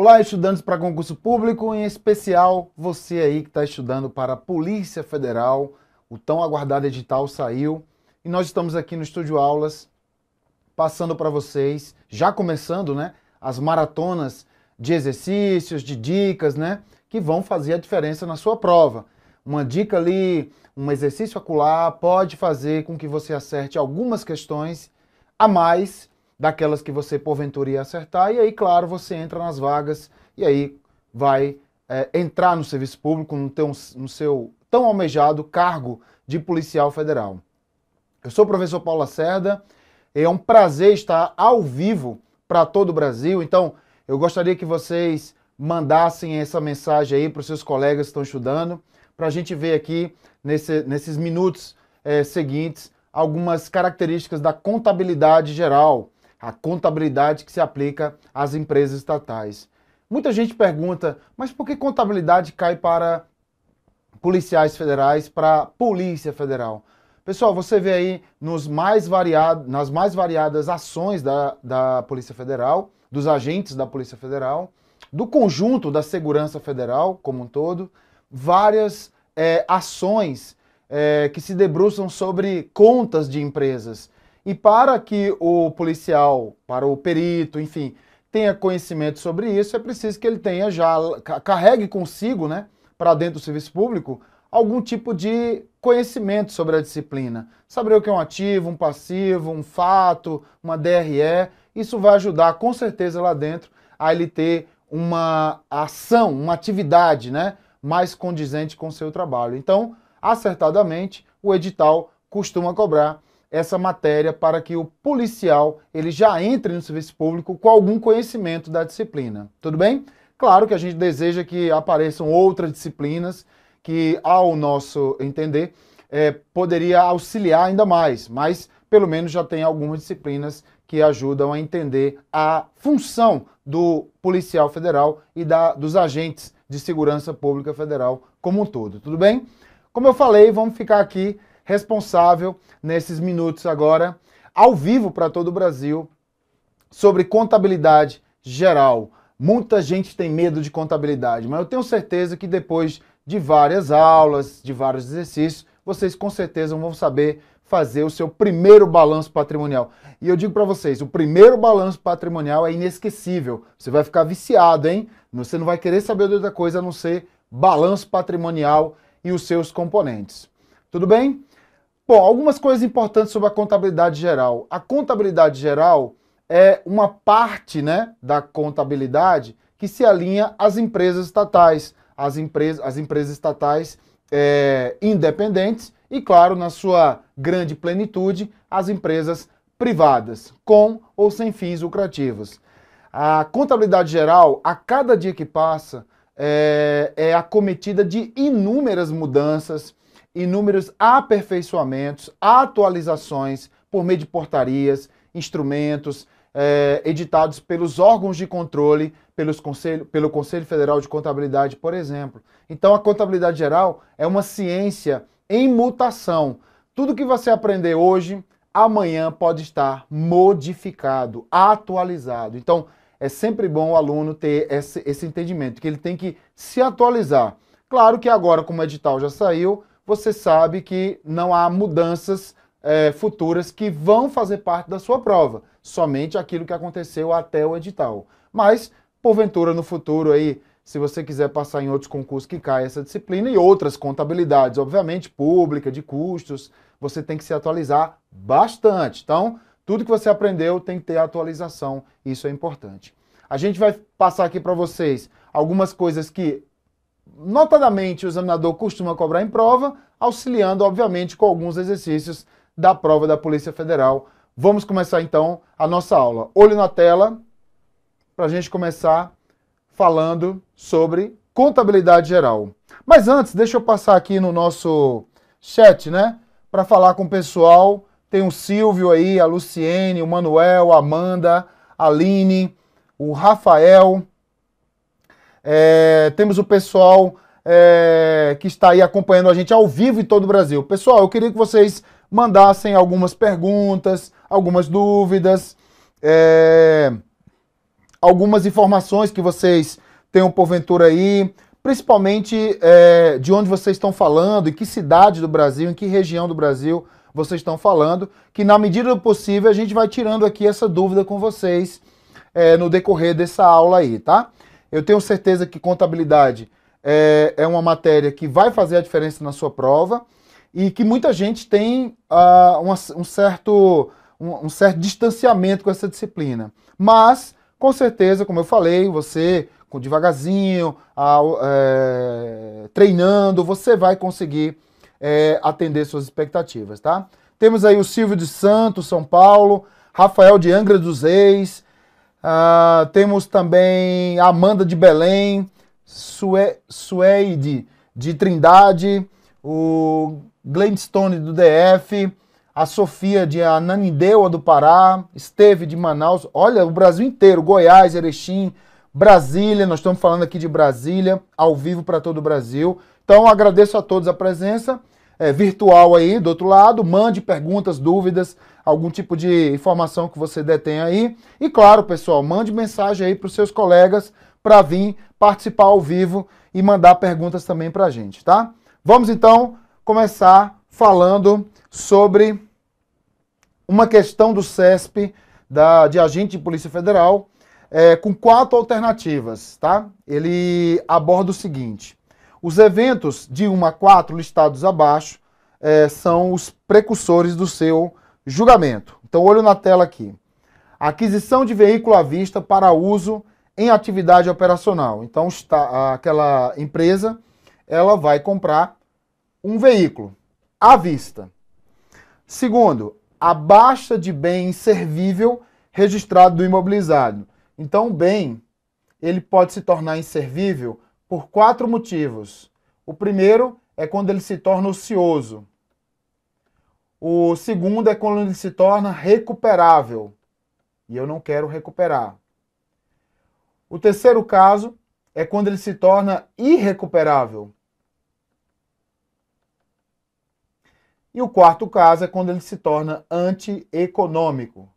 Olá, estudantes para concurso público, em especial você aí que está estudando para a Polícia Federal. O tão aguardado edital saiu e nós estamos aqui no Estúdio Aulas passando para vocês, já começando, né, as maratonas de exercícios, de dicas, né, que vão fazer a diferença na sua prova. Uma dica ali, um exercício acular pode fazer com que você acerte algumas questões a mais daquelas que você porventura ia acertar, e aí, claro, você entra nas vagas e aí vai é, entrar no serviço público, no, teu, no seu tão almejado cargo de policial federal. Eu sou o professor Paulo Lacerda, é um prazer estar ao vivo para todo o Brasil, então eu gostaria que vocês mandassem essa mensagem aí para os seus colegas que estão estudando, para a gente ver aqui nesse, nesses minutos é, seguintes algumas características da contabilidade geral, a contabilidade que se aplica às empresas estatais. Muita gente pergunta, mas por que contabilidade cai para policiais federais, para Polícia Federal? Pessoal, você vê aí nos mais variado, nas mais variadas ações da, da Polícia Federal, dos agentes da Polícia Federal, do conjunto da Segurança Federal como um todo, várias é, ações é, que se debruçam sobre contas de empresas. E para que o policial, para o perito, enfim, tenha conhecimento sobre isso, é preciso que ele tenha já, carregue consigo, né, para dentro do serviço público, algum tipo de conhecimento sobre a disciplina. Saber o que é um ativo, um passivo, um fato, uma DRE. Isso vai ajudar com certeza lá dentro a ele ter uma ação, uma atividade né, mais condizente com o seu trabalho. Então, acertadamente, o edital costuma cobrar essa matéria para que o policial ele já entre no serviço público com algum conhecimento da disciplina. Tudo bem? Claro que a gente deseja que apareçam outras disciplinas que, ao nosso entender, é, poderia auxiliar ainda mais, mas pelo menos já tem algumas disciplinas que ajudam a entender a função do policial federal e da, dos agentes de segurança pública federal como um todo. Tudo bem? Como eu falei, vamos ficar aqui responsável nesses minutos agora, ao vivo para todo o Brasil, sobre contabilidade geral. Muita gente tem medo de contabilidade, mas eu tenho certeza que depois de várias aulas, de vários exercícios, vocês com certeza vão saber fazer o seu primeiro balanço patrimonial. E eu digo para vocês, o primeiro balanço patrimonial é inesquecível. Você vai ficar viciado, hein? Você não vai querer saber de outra coisa a não ser balanço patrimonial e os seus componentes. Tudo bem? Bom, algumas coisas importantes sobre a contabilidade geral. A contabilidade geral é uma parte né, da contabilidade que se alinha às empresas estatais, às, empresas, às empresas estatais é, independentes e, claro, na sua grande plenitude, às empresas privadas, com ou sem fins lucrativos. A contabilidade geral, a cada dia que passa, é, é acometida de inúmeras mudanças, inúmeros aperfeiçoamentos, atualizações por meio de portarias, instrumentos é, editados pelos órgãos de controle, pelos conselho, pelo Conselho Federal de Contabilidade, por exemplo. Então, a contabilidade geral é uma ciência em mutação. Tudo que você aprender hoje, amanhã pode estar modificado, atualizado. Então, é sempre bom o aluno ter esse, esse entendimento, que ele tem que se atualizar. Claro que agora, como o edital já saiu, você sabe que não há mudanças é, futuras que vão fazer parte da sua prova, somente aquilo que aconteceu até o edital. Mas, porventura, no futuro aí, se você quiser passar em outros concursos que caia essa disciplina e outras contabilidades, obviamente, pública, de custos, você tem que se atualizar bastante. Então, tudo que você aprendeu tem que ter atualização, isso é importante. A gente vai passar aqui para vocês algumas coisas que notadamente o examinador costuma cobrar em prova, auxiliando, obviamente, com alguns exercícios da prova da Polícia Federal. Vamos começar então a nossa aula. Olho na tela para a gente começar falando sobre contabilidade geral. Mas antes, deixa eu passar aqui no nosso chat, né? Para falar com o pessoal. Tem o Silvio aí, a Luciene, o Manuel, a Amanda, a Aline, o Rafael, é, temos o pessoal é, que está aí acompanhando a gente ao vivo em todo o Brasil. Pessoal, eu queria que vocês mandassem algumas perguntas, algumas dúvidas, é, algumas informações que vocês tenham porventura aí, principalmente é, de onde vocês estão falando, em que cidade do Brasil, em que região do Brasil vocês estão falando, que na medida do possível a gente vai tirando aqui essa dúvida com vocês é, no decorrer dessa aula aí, tá? Eu tenho certeza que contabilidade é, é uma matéria que vai fazer a diferença na sua prova e que muita gente tem uh, uma, um, certo, um, um certo distanciamento com essa disciplina. Mas, com certeza, como eu falei, você com devagarzinho, é, treinando, você vai conseguir é, atender suas expectativas, tá? Temos aí o Silvio de Santos, São Paulo, Rafael de Angra dos Reis, Uh, temos também Amanda de Belém, Sue, Sueide de Trindade, o Glenstone do DF, a Sofia de Ananindeua do Pará, Esteve de Manaus, olha, o Brasil inteiro, Goiás, Erechim, Brasília, nós estamos falando aqui de Brasília, ao vivo para todo o Brasil. Então agradeço a todos a presença é, virtual aí do outro lado. Mande perguntas, dúvidas, algum tipo de informação que você detém aí. E claro, pessoal, mande mensagem aí para os seus colegas para vir participar ao vivo e mandar perguntas também para a gente, tá? Vamos então começar falando sobre uma questão do CESP, da, de agente de Polícia Federal, é, com quatro alternativas, tá? Ele aborda o seguinte: os eventos de 1 a 4 listados abaixo é, são os precursores do seu julgamento. Então, olho na tela aqui. Aquisição de veículo à vista para uso em atividade operacional. Então, está, aquela empresa ela vai comprar um veículo à vista. Segundo, a baixa de bem inservível registrado do imobilizado. Então, o bem ele pode se tornar inservível por quatro motivos. O primeiro é quando ele se torna ocioso. O segundo é quando ele se torna recuperável. E eu não quero recuperar. O terceiro caso é quando ele se torna irrecuperável. E o quarto caso é quando ele se torna antieconômico.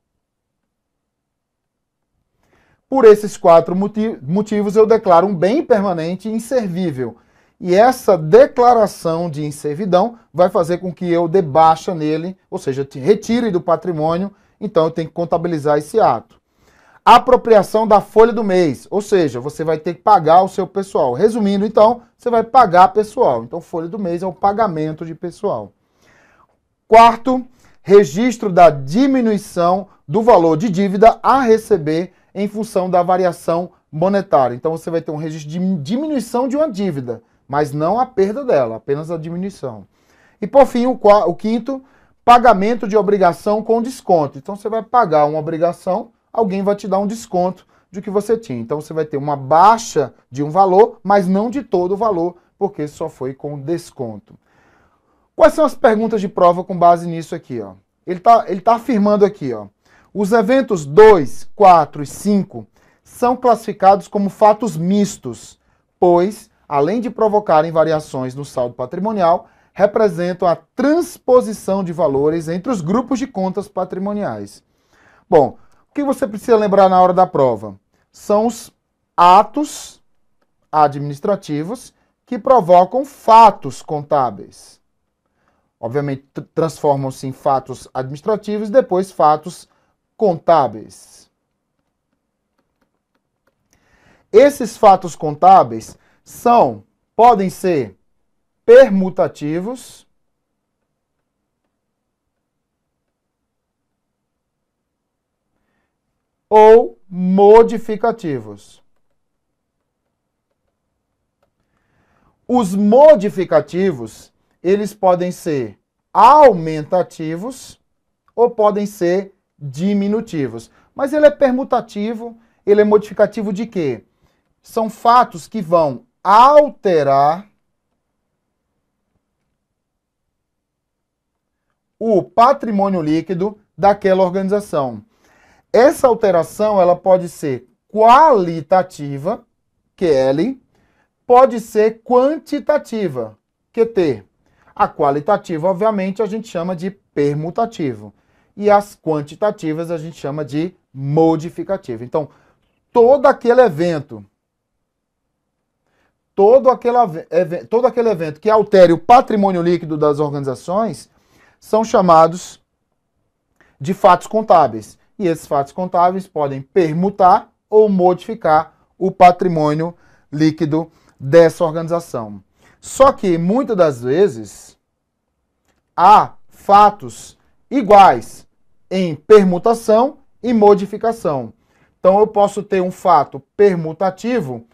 Por esses quatro motivos, eu declaro um bem permanente inservível. E essa declaração de inservidão vai fazer com que eu dê baixa nele, ou seja, retire do patrimônio, então eu tenho que contabilizar esse ato. Apropriação da folha do mês, ou seja, você vai ter que pagar o seu pessoal. Resumindo, então, você vai pagar pessoal. Então, folha do mês é o pagamento de pessoal. Quarto, registro da diminuição do valor de dívida a receber em função da variação monetária. Então você vai ter um registro de diminuição de uma dívida, mas não a perda dela, apenas a diminuição. E por fim, o, quarto, o quinto, pagamento de obrigação com desconto. Então você vai pagar uma obrigação, alguém vai te dar um desconto do que você tinha. Então você vai ter uma baixa de um valor, mas não de todo o valor, porque só foi com desconto. Quais são as perguntas de prova com base nisso aqui? Ó? Ele está ele tá afirmando aqui, ó. Os eventos 2, 4 e 5 são classificados como fatos mistos, pois, além de provocarem variações no saldo patrimonial, representam a transposição de valores entre os grupos de contas patrimoniais. Bom, o que você precisa lembrar na hora da prova? São os atos administrativos que provocam fatos contábeis. Obviamente, transformam-se em fatos administrativos, depois fatos contábeis. Esses fatos contábeis são, podem ser permutativos, ou modificativos. Os modificativos, eles podem ser aumentativos ou podem ser diminutivos. Mas ele é permutativo, ele é modificativo de quê? São fatos que vão alterar o patrimônio líquido daquela organização. Essa alteração ela pode ser qualitativa, QL, pode ser quantitativa, QT. A qualitativa, obviamente, a gente chama de permutativo e as quantitativas a gente chama de modificativa. Então, todo aquele evento, todo aquele, todo aquele evento que altere o patrimônio líquido das organizações são chamados de fatos contábeis. E esses fatos contábeis podem permutar ou modificar o patrimônio líquido dessa organização. Só que muitas das vezes há fatos iguais em permutação e modificação. Então eu posso ter um fato permutativo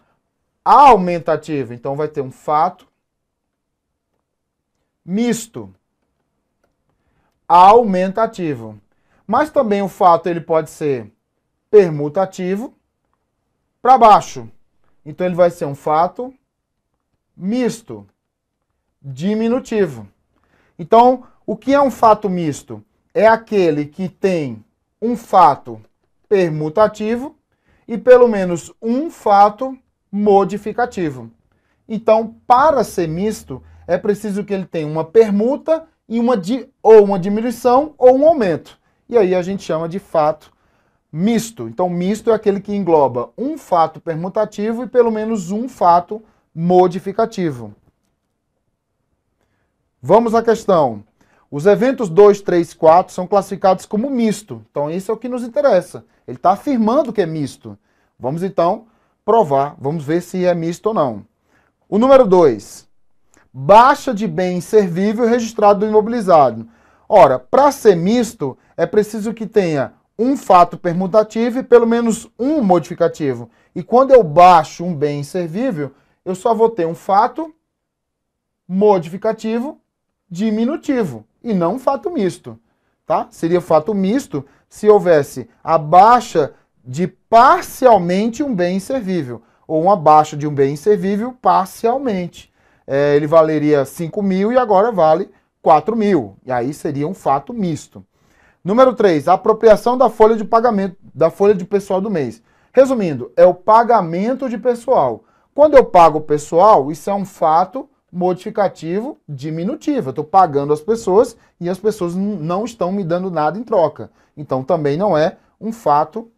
aumentativo. Então vai ter um fato misto aumentativo. Mas também o fato ele pode ser permutativo para baixo. Então ele vai ser um fato misto diminutivo. Então, o que é um fato misto? é aquele que tem um fato permutativo e pelo menos um fato modificativo. Então, para ser misto, é preciso que ele tenha uma permuta e uma di, ou uma diminuição ou um aumento. E aí a gente chama de fato misto. Então, misto é aquele que engloba um fato permutativo e pelo menos um fato modificativo. Vamos à questão os eventos 2, 3, 4 são classificados como misto. Então, isso é o que nos interessa. Ele está afirmando que é misto. Vamos, então, provar. Vamos ver se é misto ou não. O número 2. Baixa de bem servível registrado do imobilizado. Ora, para ser misto, é preciso que tenha um fato permutativo e pelo menos um modificativo. E quando eu baixo um bem servível, eu só vou ter um fato modificativo diminutivo e não fato misto. Tá? Seria fato misto se houvesse a baixa de parcialmente um bem inservível, ou uma baixa de um bem inservível parcialmente. É, ele valeria 5 mil e agora vale 4 mil. E aí seria um fato misto. Número 3, apropriação da folha de pagamento, da folha de pessoal do mês. Resumindo, é o pagamento de pessoal. Quando eu pago o pessoal, isso é um fato modificativo diminutivo. Eu estou pagando as pessoas e as pessoas não estão me dando nada em troca. Então também não é um fato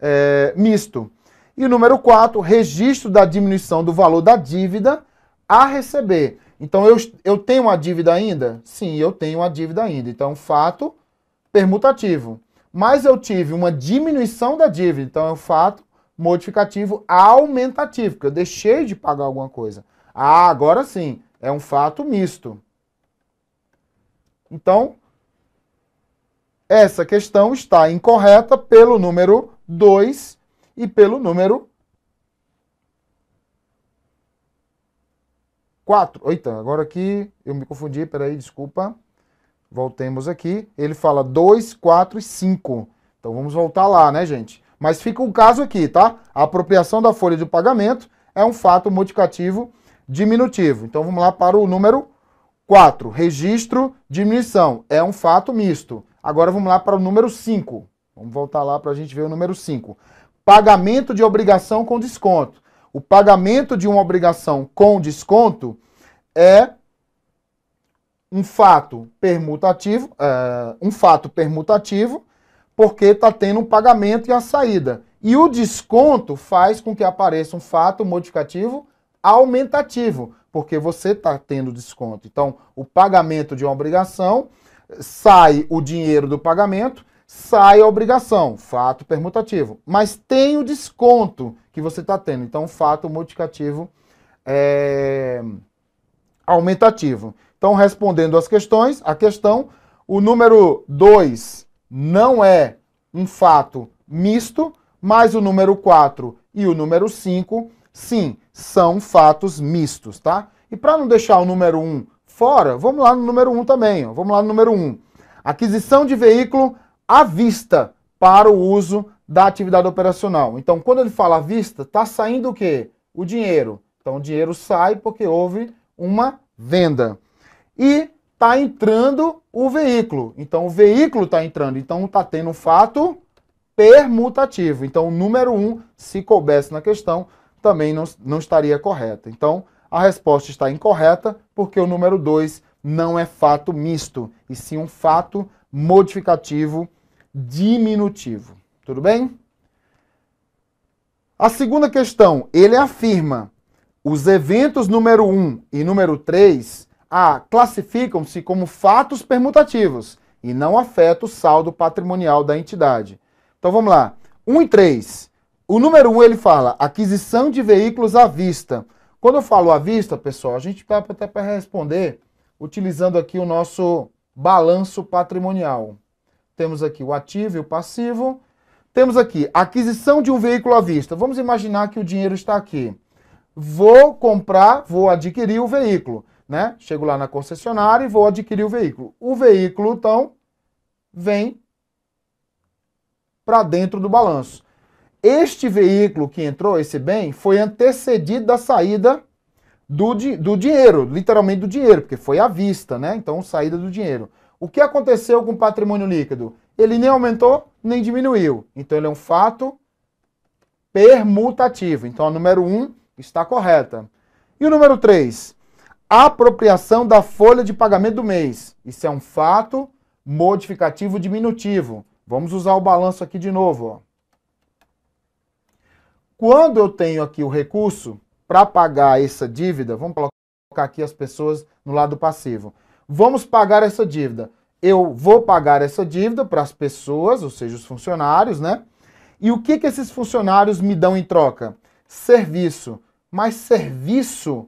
é, misto. E número 4, registro da diminuição do valor da dívida a receber. Então eu, eu tenho uma dívida ainda? Sim, eu tenho uma dívida ainda. Então, é fato permutativo. Mas eu tive uma diminuição da dívida. Então, é um fato modificativo aumentativo, porque eu deixei de pagar alguma coisa. Ah, agora sim, é um fato misto. Então, essa questão está incorreta pelo número 2 e pelo número 4. Oita, agora aqui eu me confundi, peraí, desculpa. Voltemos aqui. Ele fala 2, 4 e 5. Então vamos voltar lá, né, gente? Mas fica o um caso aqui, tá? A apropriação da folha de pagamento é um fato modificativo diminutivo. Então vamos lá para o número 4. Registro, diminuição. É um fato misto. Agora vamos lá para o número 5. Vamos voltar lá para a gente ver o número 5. Pagamento de obrigação com desconto. O pagamento de uma obrigação com desconto é um fato permutativo, é, um fato permutativo, porque está tendo um pagamento e a saída. E o desconto faz com que apareça um fato modificativo aumentativo, porque você está tendo desconto. Então, o pagamento de uma obrigação, sai o dinheiro do pagamento, sai a obrigação, fato permutativo. Mas tem o desconto que você está tendo. Então, fato multiplicativo é, aumentativo. Então, respondendo às questões, a questão, o número 2 não é um fato misto, mas o número 4 e o número 5 Sim, são fatos mistos, tá? E para não deixar o número 1 fora, vamos lá no número 1 também. Ó. Vamos lá no número 1. Aquisição de veículo à vista para o uso da atividade operacional. Então, quando ele fala à vista, está saindo o quê? O dinheiro. Então, o dinheiro sai porque houve uma venda. E está entrando o veículo. Então, o veículo está entrando. Então, está tendo um fato permutativo. Então, o número 1, um, se coubesse na questão, também não, não estaria correta. Então, a resposta está incorreta porque o número 2 não é fato misto, e sim um fato modificativo diminutivo. Tudo bem? A segunda questão, ele afirma os eventos número 1 um e número 3 ah, classificam-se como fatos permutativos e não afeta o saldo patrimonial da entidade. Então vamos lá. 1 um e 3 o número um, ele fala aquisição de veículos à vista. Quando eu falo à vista, pessoal, a gente vai até para responder utilizando aqui o nosso balanço patrimonial. Temos aqui o ativo e o passivo. Temos aqui aquisição de um veículo à vista. Vamos imaginar que o dinheiro está aqui. Vou comprar, vou adquirir o veículo. Né? Chego lá na concessionária e vou adquirir o veículo. O veículo, então, vem para dentro do balanço este veículo que entrou, esse bem, foi antecedido da saída do, do dinheiro, literalmente do dinheiro, porque foi à vista, né? Então, saída do dinheiro. O que aconteceu com o patrimônio líquido? Ele nem aumentou, nem diminuiu. Então, ele é um fato permutativo. Então, a número 1 um está correta. E o número 3? Apropriação da folha de pagamento do mês. Isso é um fato modificativo diminutivo. Vamos usar o balanço aqui de novo, ó. Quando eu tenho aqui o recurso para pagar essa dívida, vamos colocar aqui as pessoas no lado passivo. Vamos pagar essa dívida. Eu vou pagar essa dívida para as pessoas, ou seja, os funcionários, né? E o que, que esses funcionários me dão em troca? Serviço. Mas serviço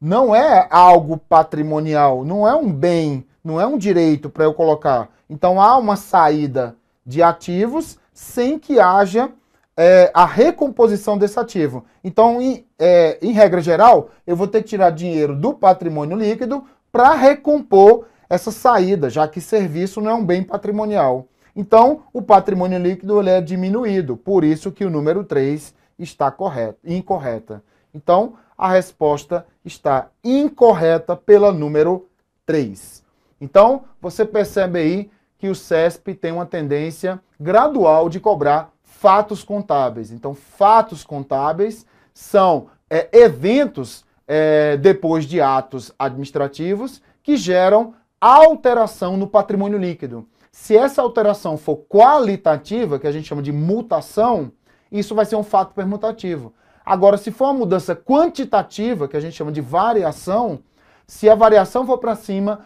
não é algo patrimonial, não é um bem, não é um direito para eu colocar. Então há uma saída de ativos sem que haja é, a recomposição desse ativo. Então, em, é, em regra geral, eu vou ter que tirar dinheiro do patrimônio líquido para recompor essa saída, já que serviço não é um bem patrimonial. Então, o patrimônio líquido ele é diminuído, por isso que o número 3 está correto, incorreta. Então, a resposta está incorreta pela número 3. Então, você percebe aí que o CESP tem uma tendência gradual de cobrar fatos contábeis. Então, fatos contábeis são é, eventos é, depois de atos administrativos que geram alteração no patrimônio líquido. Se essa alteração for qualitativa, que a gente chama de mutação, isso vai ser um fato permutativo. Agora, se for uma mudança quantitativa, que a gente chama de variação, se a variação for para cima,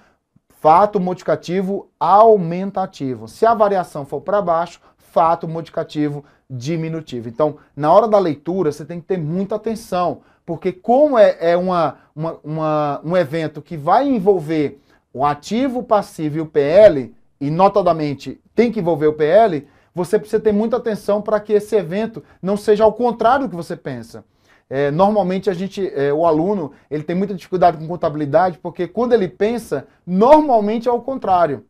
fato modificativo aumentativo. Se a variação for para baixo, fato modificativo diminutivo. Então, na hora da leitura, você tem que ter muita atenção, porque como é, é uma, uma, uma, um evento que vai envolver o ativo, o passivo e o PL, e notadamente tem que envolver o PL, você precisa ter muita atenção para que esse evento não seja ao contrário do que você pensa. É, normalmente a gente, é, o aluno, ele tem muita dificuldade com contabilidade porque quando ele pensa, normalmente é ao contrário.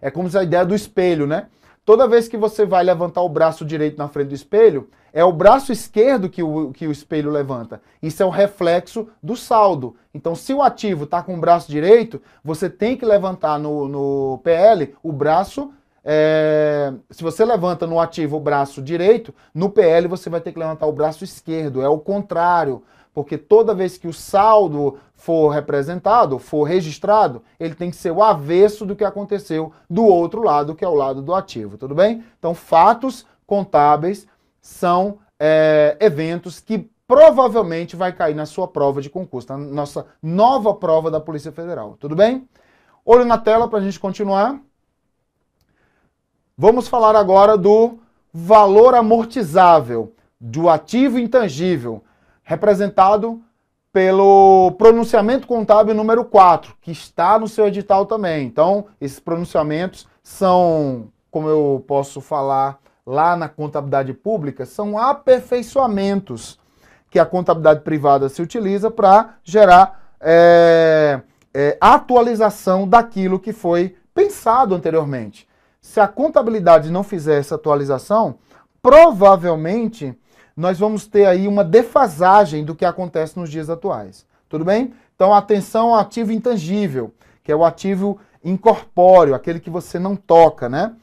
É como se a ideia do espelho, né? Toda vez que você vai levantar o braço direito na frente do espelho, é o braço esquerdo que o, que o espelho levanta. Isso é o reflexo do saldo. Então, se o ativo está com o braço direito, você tem que levantar no, no PL o braço. É, se você levanta no ativo o braço direito, no PL você vai ter que levantar o braço esquerdo. É o contrário porque toda vez que o saldo for representado, for registrado, ele tem que ser o avesso do que aconteceu do outro lado, que é o lado do ativo, tudo bem? Então, fatos contábeis são é, eventos que provavelmente vai cair na sua prova de concurso, na nossa nova prova da Polícia Federal, tudo bem? Olho na tela para a gente continuar. Vamos falar agora do valor amortizável, do ativo intangível, representado pelo pronunciamento contábil número 4, que está no seu edital também. Então, esses pronunciamentos são, como eu posso falar lá na contabilidade pública, são aperfeiçoamentos que a contabilidade privada se utiliza para gerar é, é, atualização daquilo que foi pensado anteriormente. Se a contabilidade não fizer essa atualização, provavelmente nós vamos ter aí uma defasagem do que acontece nos dias atuais. Tudo bem? Então, atenção ao ativo intangível, que é o ativo incorpóreo, aquele que você não toca, né?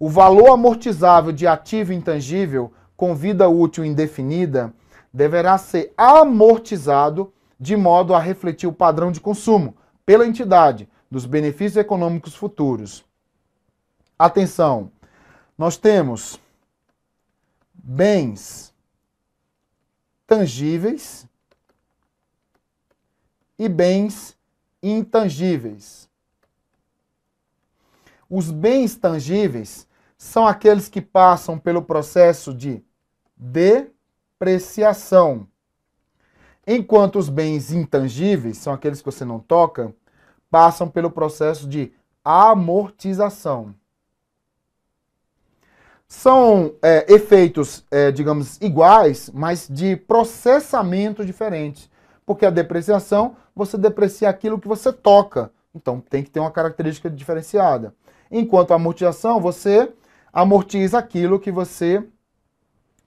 O valor amortizável de ativo intangível com vida útil indefinida deverá ser amortizado de modo a refletir o padrão de consumo pela entidade dos benefícios econômicos futuros. Atenção, nós temos bens tangíveis e bens intangíveis. Os bens tangíveis são aqueles que passam pelo processo de depreciação, enquanto os bens intangíveis são aqueles que você não toca, passam pelo processo de amortização. São é, efeitos, é, digamos, iguais, mas de processamento diferente. Porque a depreciação, você deprecia aquilo que você toca. Então tem que ter uma característica diferenciada. Enquanto a amortização, você amortiza aquilo que você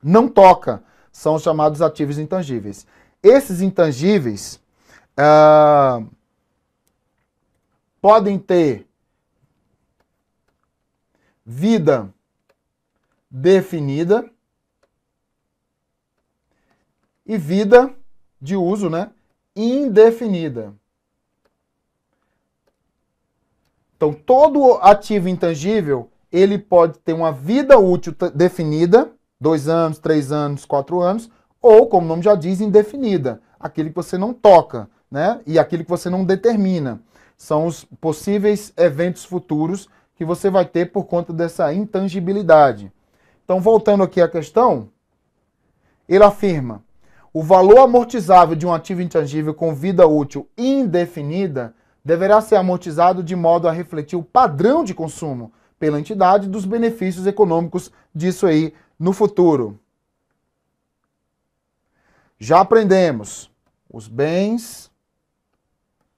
não toca. São os chamados ativos intangíveis. Esses intangíveis ah, podem ter vida definida e vida de uso, né, indefinida. Então, todo ativo intangível, ele pode ter uma vida útil definida, dois anos, três anos, quatro anos, ou, como o nome já diz, indefinida, aquele que você não toca, né, e aquele que você não determina. São os possíveis eventos futuros que você vai ter por conta dessa intangibilidade. Então, voltando aqui à questão, ele afirma: o valor amortizável de um ativo intangível com vida útil indefinida deverá ser amortizado de modo a refletir o padrão de consumo pela entidade dos benefícios econômicos disso aí no futuro. Já aprendemos, os bens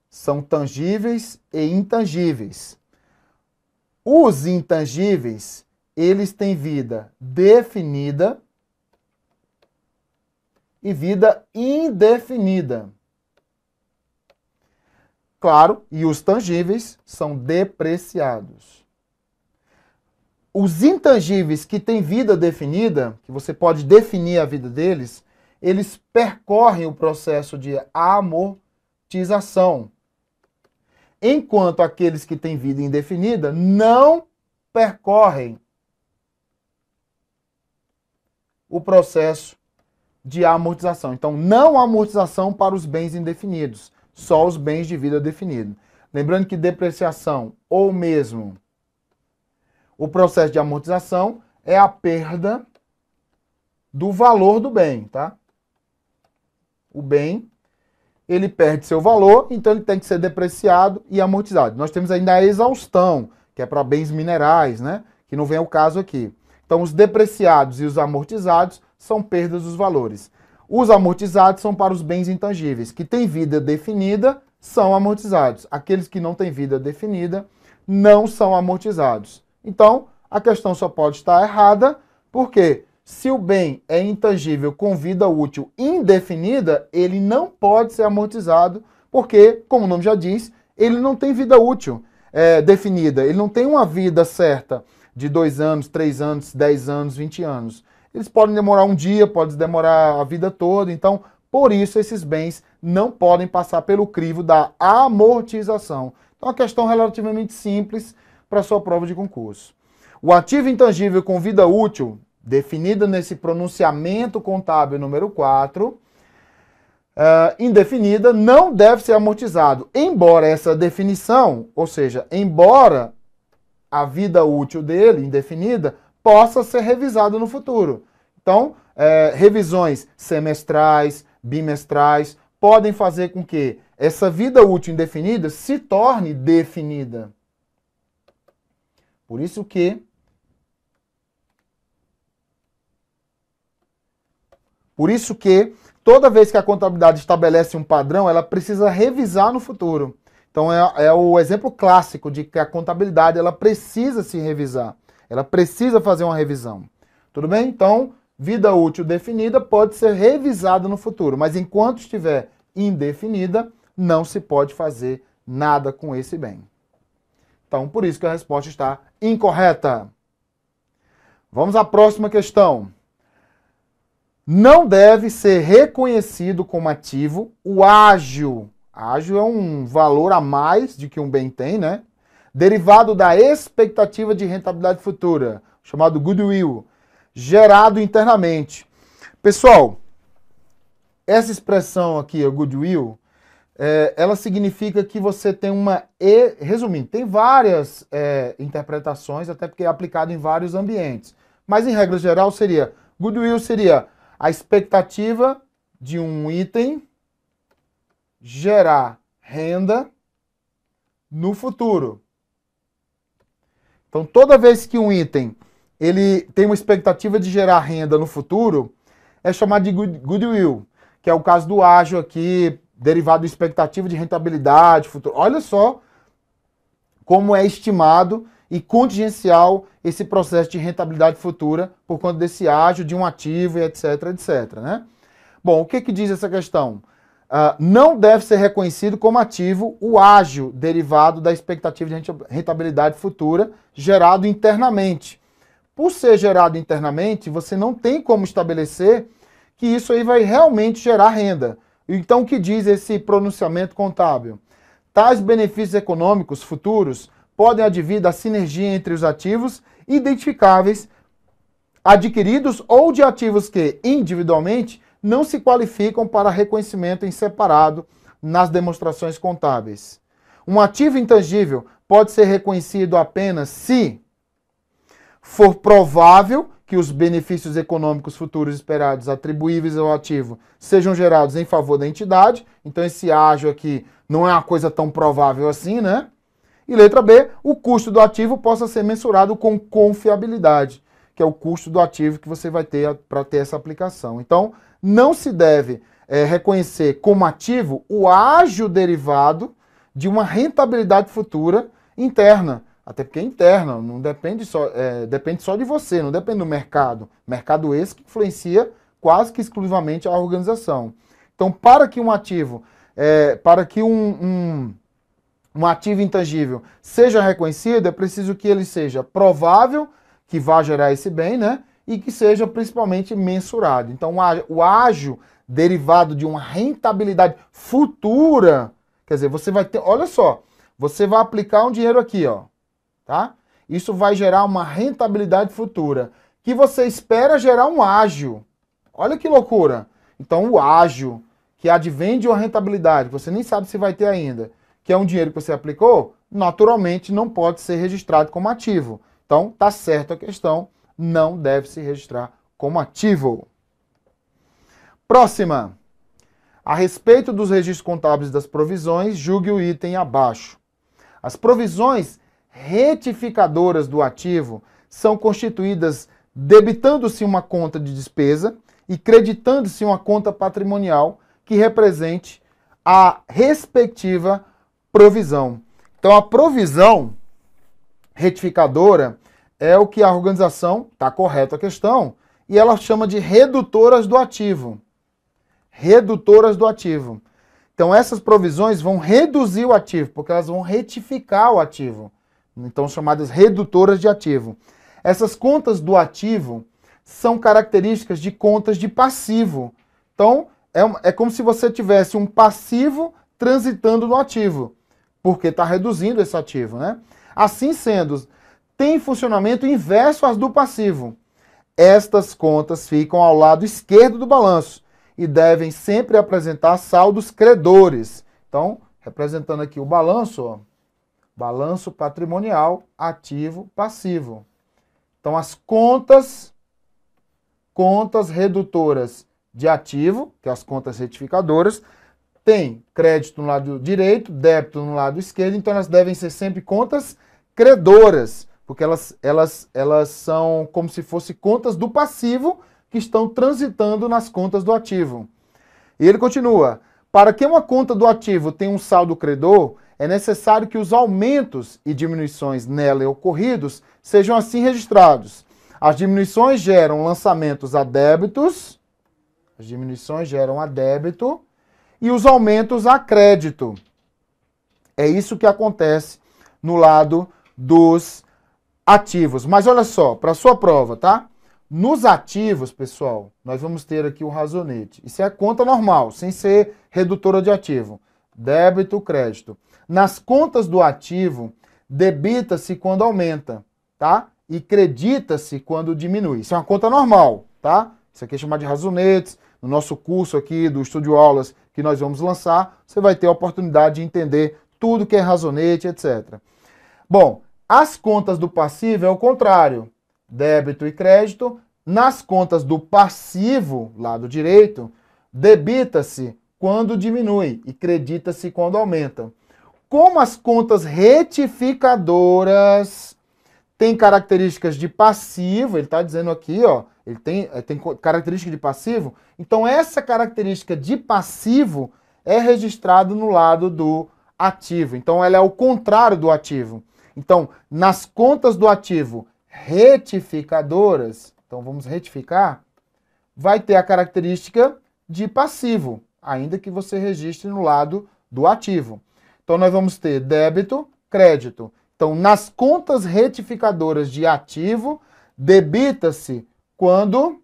são tangíveis e intangíveis. Os intangíveis eles têm vida definida e vida indefinida. Claro, e os tangíveis são depreciados. Os intangíveis que têm vida definida, que você pode definir a vida deles, eles percorrem o processo de amortização. Enquanto aqueles que têm vida indefinida não percorrem o processo de amortização. Então, não amortização para os bens indefinidos, só os bens de vida definido. Lembrando que depreciação ou mesmo o processo de amortização é a perda do valor do bem, tá? O bem, ele perde seu valor, então ele tem que ser depreciado e amortizado. Nós temos ainda a exaustão, que é para bens minerais, né? Que não vem ao caso aqui. Então, os depreciados e os amortizados são perdas dos valores. Os amortizados são para os bens intangíveis, que têm vida definida, são amortizados. Aqueles que não têm vida definida não são amortizados. Então, a questão só pode estar errada, porque se o bem é intangível com vida útil indefinida, ele não pode ser amortizado, porque, como o nome já diz, ele não tem vida útil é, definida, ele não tem uma vida certa de dois anos, três anos, dez anos, vinte anos. Eles podem demorar um dia, pode demorar a vida toda. Então, por isso, esses bens não podem passar pelo crivo da amortização. Então, é uma questão relativamente simples para sua prova de concurso. O ativo intangível com vida útil, definida nesse pronunciamento contábil número 4, Uh, ah, indefinida não deve ser amortizado. Embora essa definição, ou seja, embora a vida útil dele, indefinida, possa ser revisada no futuro. Então, é, revisões semestrais, bimestrais, podem fazer com que essa vida útil indefinida se torne definida. Por isso que Por isso que toda vez que a contabilidade estabelece um padrão, ela precisa revisar no futuro. Então é, é o exemplo clássico de que a contabilidade ela precisa se revisar, ela precisa fazer uma revisão. Tudo bem? Então, vida útil definida pode ser revisada no futuro, mas enquanto estiver indefinida, não se pode fazer nada com esse bem. Então, por isso que a resposta está incorreta. Vamos à próxima questão. Não deve ser reconhecido como ativo o ágio Ágil é um valor a mais de que um bem tem, né? Derivado da expectativa de rentabilidade futura, chamado goodwill, gerado internamente. Pessoal, essa expressão aqui, a goodwill, é, ela significa que você tem uma. E, resumindo, tem várias é, interpretações, até porque é aplicado em vários ambientes. Mas em regra geral seria: goodwill seria a expectativa de um item gerar renda no futuro. Então, toda vez que um item ele tem uma expectativa de gerar renda no futuro, é chamado de goodwill, que é o caso do ágio aqui, derivado de expectativa de rentabilidade futuro. Olha só como é estimado e contingencial esse processo de rentabilidade futura por conta desse ágio de um ativo e etc, etc, né? Bom, o que que diz essa questão? Uh, não deve ser reconhecido como ativo o ágio derivado da expectativa de rentabilidade futura gerado internamente. Por ser gerado internamente, você não tem como estabelecer que isso aí vai realmente gerar renda. Então, o que diz esse pronunciamento contábil? Tais benefícios econômicos futuros podem advir da sinergia entre os ativos identificáveis adquiridos ou de ativos que, individualmente, não se qualificam para reconhecimento em separado nas demonstrações contábeis. Um ativo intangível pode ser reconhecido apenas se for provável que os benefícios econômicos futuros esperados atribuíveis ao ativo sejam gerados em favor da entidade. Então esse ágio aqui não é uma coisa tão provável assim, né? E letra B, o custo do ativo possa ser mensurado com confiabilidade, que é o custo do ativo que você vai ter para ter essa aplicação. Então, não se deve é, reconhecer como ativo o ágio derivado de uma rentabilidade futura interna. Até porque é interna, não depende só, é, depende só de você, não depende do mercado. Mercado esse que influencia quase que exclusivamente a organização. Então, para que um ativo, é, para que um, um, um ativo intangível seja reconhecido, é preciso que ele seja provável que vá gerar esse bem, né? e que seja principalmente mensurado. Então, o ágio derivado de uma rentabilidade futura, quer dizer, você vai ter, olha só, você vai aplicar um dinheiro aqui, ó, tá? Isso vai gerar uma rentabilidade futura, que você espera gerar um ágio. Olha que loucura. Então, o ágio que advém de uma rentabilidade, que você nem sabe se vai ter ainda, que é um dinheiro que você aplicou, naturalmente não pode ser registrado como ativo. Então, tá certo a questão não deve se registrar como ativo. Próxima. A respeito dos registros contábeis das provisões, julgue o item abaixo. As provisões retificadoras do ativo são constituídas debitando-se uma conta de despesa e creditando-se uma conta patrimonial que represente a respectiva provisão. Então, a provisão retificadora é o que a organização, está correto a questão, e ela chama de redutoras do ativo. Redutoras do ativo. Então essas provisões vão reduzir o ativo, porque elas vão retificar o ativo. Então chamadas redutoras de ativo. Essas contas do ativo são características de contas de passivo. Então é, é como se você tivesse um passivo transitando no ativo, porque está reduzindo esse ativo, né? Assim sendo, tem funcionamento inverso às do passivo. Estas contas ficam ao lado esquerdo do balanço e devem sempre apresentar saldos credores. Então, representando aqui o balanço, ó, balanço patrimonial ativo passivo. Então, as contas contas redutoras de ativo, que é as contas retificadoras, têm crédito no lado direito, débito no lado esquerdo, então elas devem ser sempre contas credoras porque elas, elas, elas são como se fossem contas do passivo que estão transitando nas contas do ativo. E ele continua: para que uma conta do ativo tenha um saldo credor, é necessário que os aumentos e diminuições nela ocorridos sejam assim registrados. As diminuições geram lançamentos a débitos, as diminuições geram a débito e os aumentos a crédito. É isso que acontece no lado dos ativos. Mas olha só, para sua prova, tá? Nos ativos, pessoal, nós vamos ter aqui o razonete. Isso é conta normal, sem ser redutora de ativo. Débito, crédito. Nas contas do ativo, debita-se quando aumenta, tá? E credita-se quando diminui. Isso é uma conta normal, tá? Isso aqui é chamado de razonetes. No nosso curso aqui do Estúdio Aulas que nós vamos lançar, você vai ter a oportunidade de entender tudo que é razonete, etc. Bom, as contas do passivo é o contrário. Débito e crédito. Nas contas do passivo, lado direito, debita-se quando diminui e credita-se quando aumenta. Como as contas retificadoras têm características de passivo, ele está dizendo aqui, ó, ele tem, eh, tem característica de passivo, então essa característica de passivo é registrada no lado do ativo. Então ela é o contrário do ativo. Então, nas contas do ativo retificadoras, então vamos retificar, vai ter a característica de passivo, ainda que você registre no lado do ativo. Então, nós vamos ter débito, crédito. Então, nas contas retificadoras de ativo, debita-se quando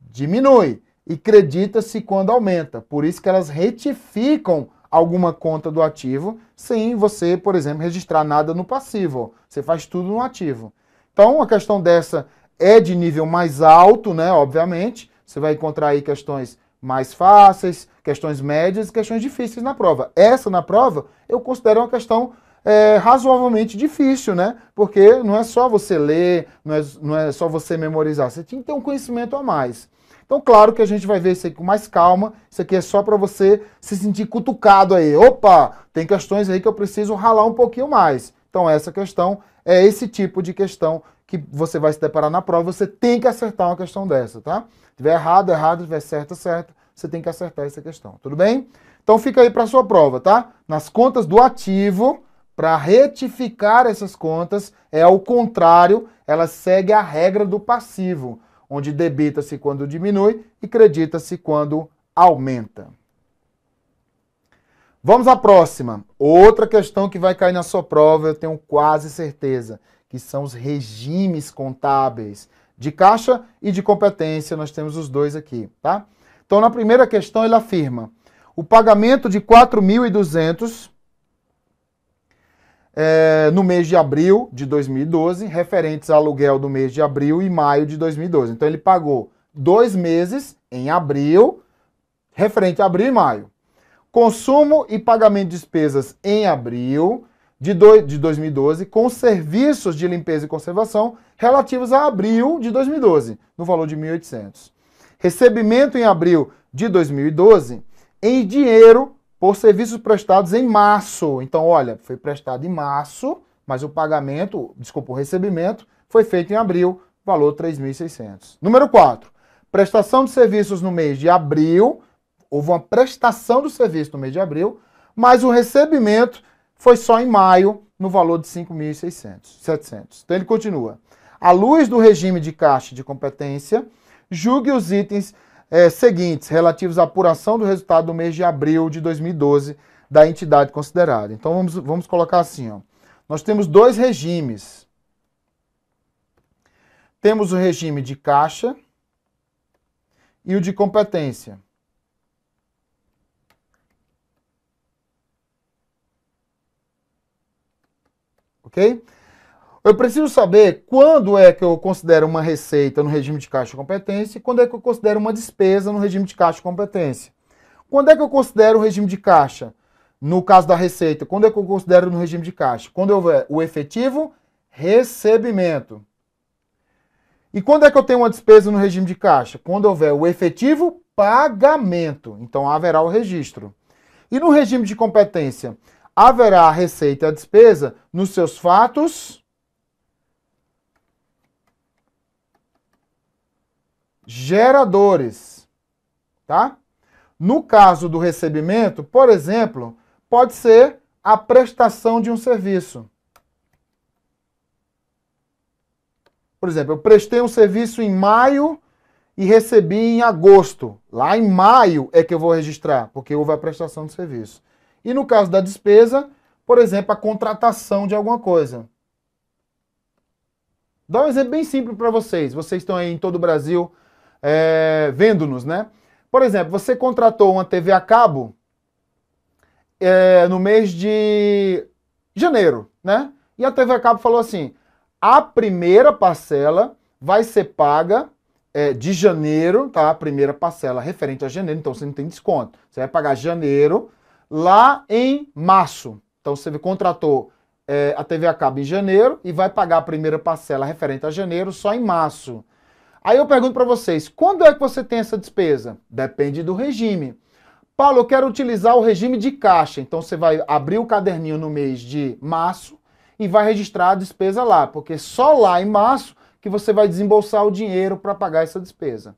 diminui e credita-se quando aumenta. Por isso que elas retificam alguma conta do ativo sem você, por exemplo, registrar nada no passivo. Você faz tudo no ativo. Então, a questão dessa é de nível mais alto, né? Obviamente, você vai encontrar aí questões mais fáceis, questões médias e questões difíceis na prova. Essa na prova eu considero uma questão é, razoavelmente difícil, né? Porque não é só você ler, não é, não é só você memorizar, você tem que ter um conhecimento a mais. Então, claro que a gente vai ver isso aí com mais calma. Isso aqui é só para você se sentir cutucado aí. Opa, tem questões aí que eu preciso ralar um pouquinho mais. Então, essa questão é esse tipo de questão que você vai se deparar na prova. Você tem que acertar uma questão dessa, tá? Se tiver errado, errado. Se tiver certo, certo. Você tem que acertar essa questão, tudo bem? Então, fica aí para sua prova, tá? Nas contas do ativo, para retificar essas contas, é ao contrário, ela segue a regra do passivo onde debita-se quando diminui e credita-se quando aumenta. Vamos à próxima. Outra questão que vai cair na sua prova, eu tenho quase certeza, que são os regimes contábeis de caixa e de competência. Nós temos os dois aqui, tá? Então, na primeira questão, ele afirma: o pagamento de 4.200 é, no mês de abril de 2012, referentes ao aluguel do mês de abril e maio de 2012. Então ele pagou dois meses em abril, referente a abril e maio. Consumo e pagamento de despesas em abril de, do, de 2012, com serviços de limpeza e conservação relativos a abril de 2012, no valor de 1.800. Recebimento em abril de 2012 em dinheiro por serviços prestados em março. Então, olha, foi prestado em março, mas o pagamento, desculpa, o recebimento foi feito em abril, valor 3.600. Número 4. Prestação de serviços no mês de abril, houve uma prestação do serviço no mês de abril, mas o recebimento foi só em maio, no valor de 5.700. Então ele continua. À luz do regime de caixa de competência, julgue os itens é, seguintes relativos à apuração do resultado do mês de abril de 2012 da entidade considerada. Então vamos, vamos colocar assim, ó. nós temos dois regimes. Temos o regime de caixa e o de competência. Ok? Eu preciso saber quando é que eu considero uma receita no regime de caixa competência e quando é que eu considero uma despesa no regime de caixa competência. Quando é que eu considero o regime de caixa? No caso da receita, quando é que eu considero no regime de caixa? Quando houver é o efetivo recebimento. E quando é que eu tenho uma despesa no regime de caixa? Quando houver é o efetivo pagamento. Então haverá o registro. E no regime de competência, haverá a receita e a despesa nos seus fatos geradores, tá? No caso do recebimento, por exemplo, pode ser a prestação de um serviço. Por exemplo, eu prestei um serviço em maio e recebi em agosto. Lá em maio é que eu vou registrar, porque houve a prestação de serviço. E no caso da despesa, por exemplo, a contratação de alguma coisa. Dá um exemplo bem simples para vocês. Vocês estão aí em todo o Brasil é, vendo-nos, né? Por exemplo, você contratou uma TV a cabo é, no mês de janeiro, né? E a TV a cabo falou assim: a primeira parcela vai ser paga é, de janeiro, tá? A primeira parcela referente a janeiro, então você não tem desconto. Você vai pagar janeiro lá em março. Então você contratou é, a TV a cabo em janeiro e vai pagar a primeira parcela referente a janeiro só em março. Aí eu pergunto para vocês, quando é que você tem essa despesa? Depende do regime. Paulo, eu quero utilizar o regime de caixa. Então você vai abrir o caderninho no mês de março e vai registrar a despesa lá, porque só lá em março que você vai desembolsar o dinheiro para pagar essa despesa.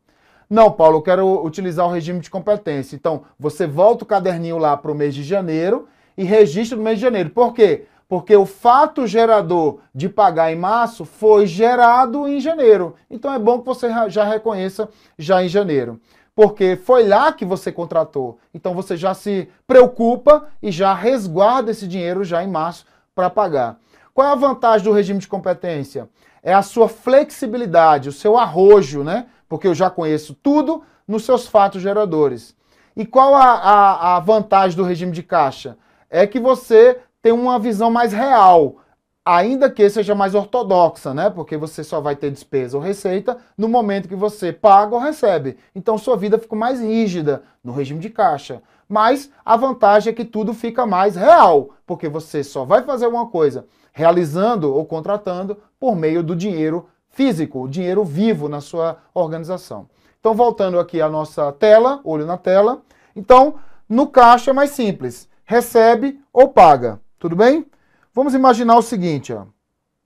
Não, Paulo, eu quero utilizar o regime de competência. Então, você volta o caderninho lá para o mês de janeiro e registra no mês de janeiro. Por quê? Porque o fato gerador de pagar em março foi gerado em janeiro. Então é bom que você já reconheça já em janeiro. Porque foi lá que você contratou. Então você já se preocupa e já resguarda esse dinheiro já em março para pagar. Qual é a vantagem do regime de competência? É a sua flexibilidade, o seu arrojo, né? Porque eu já conheço tudo nos seus fatos geradores. E qual a, a, a, vantagem do regime de caixa? É que você tem uma visão mais real, ainda que seja mais ortodoxa, né? Porque você só vai ter despesa ou receita no momento que você paga ou recebe. Então sua vida fica mais rígida no regime de caixa. Mas a vantagem é que tudo fica mais real, porque você só vai fazer uma coisa realizando ou contratando por meio do dinheiro físico, o dinheiro vivo na sua organização. Então voltando aqui à nossa tela, olho na tela. Então, no caixa é mais simples, recebe ou paga. Tudo bem? Vamos imaginar o seguinte, ó,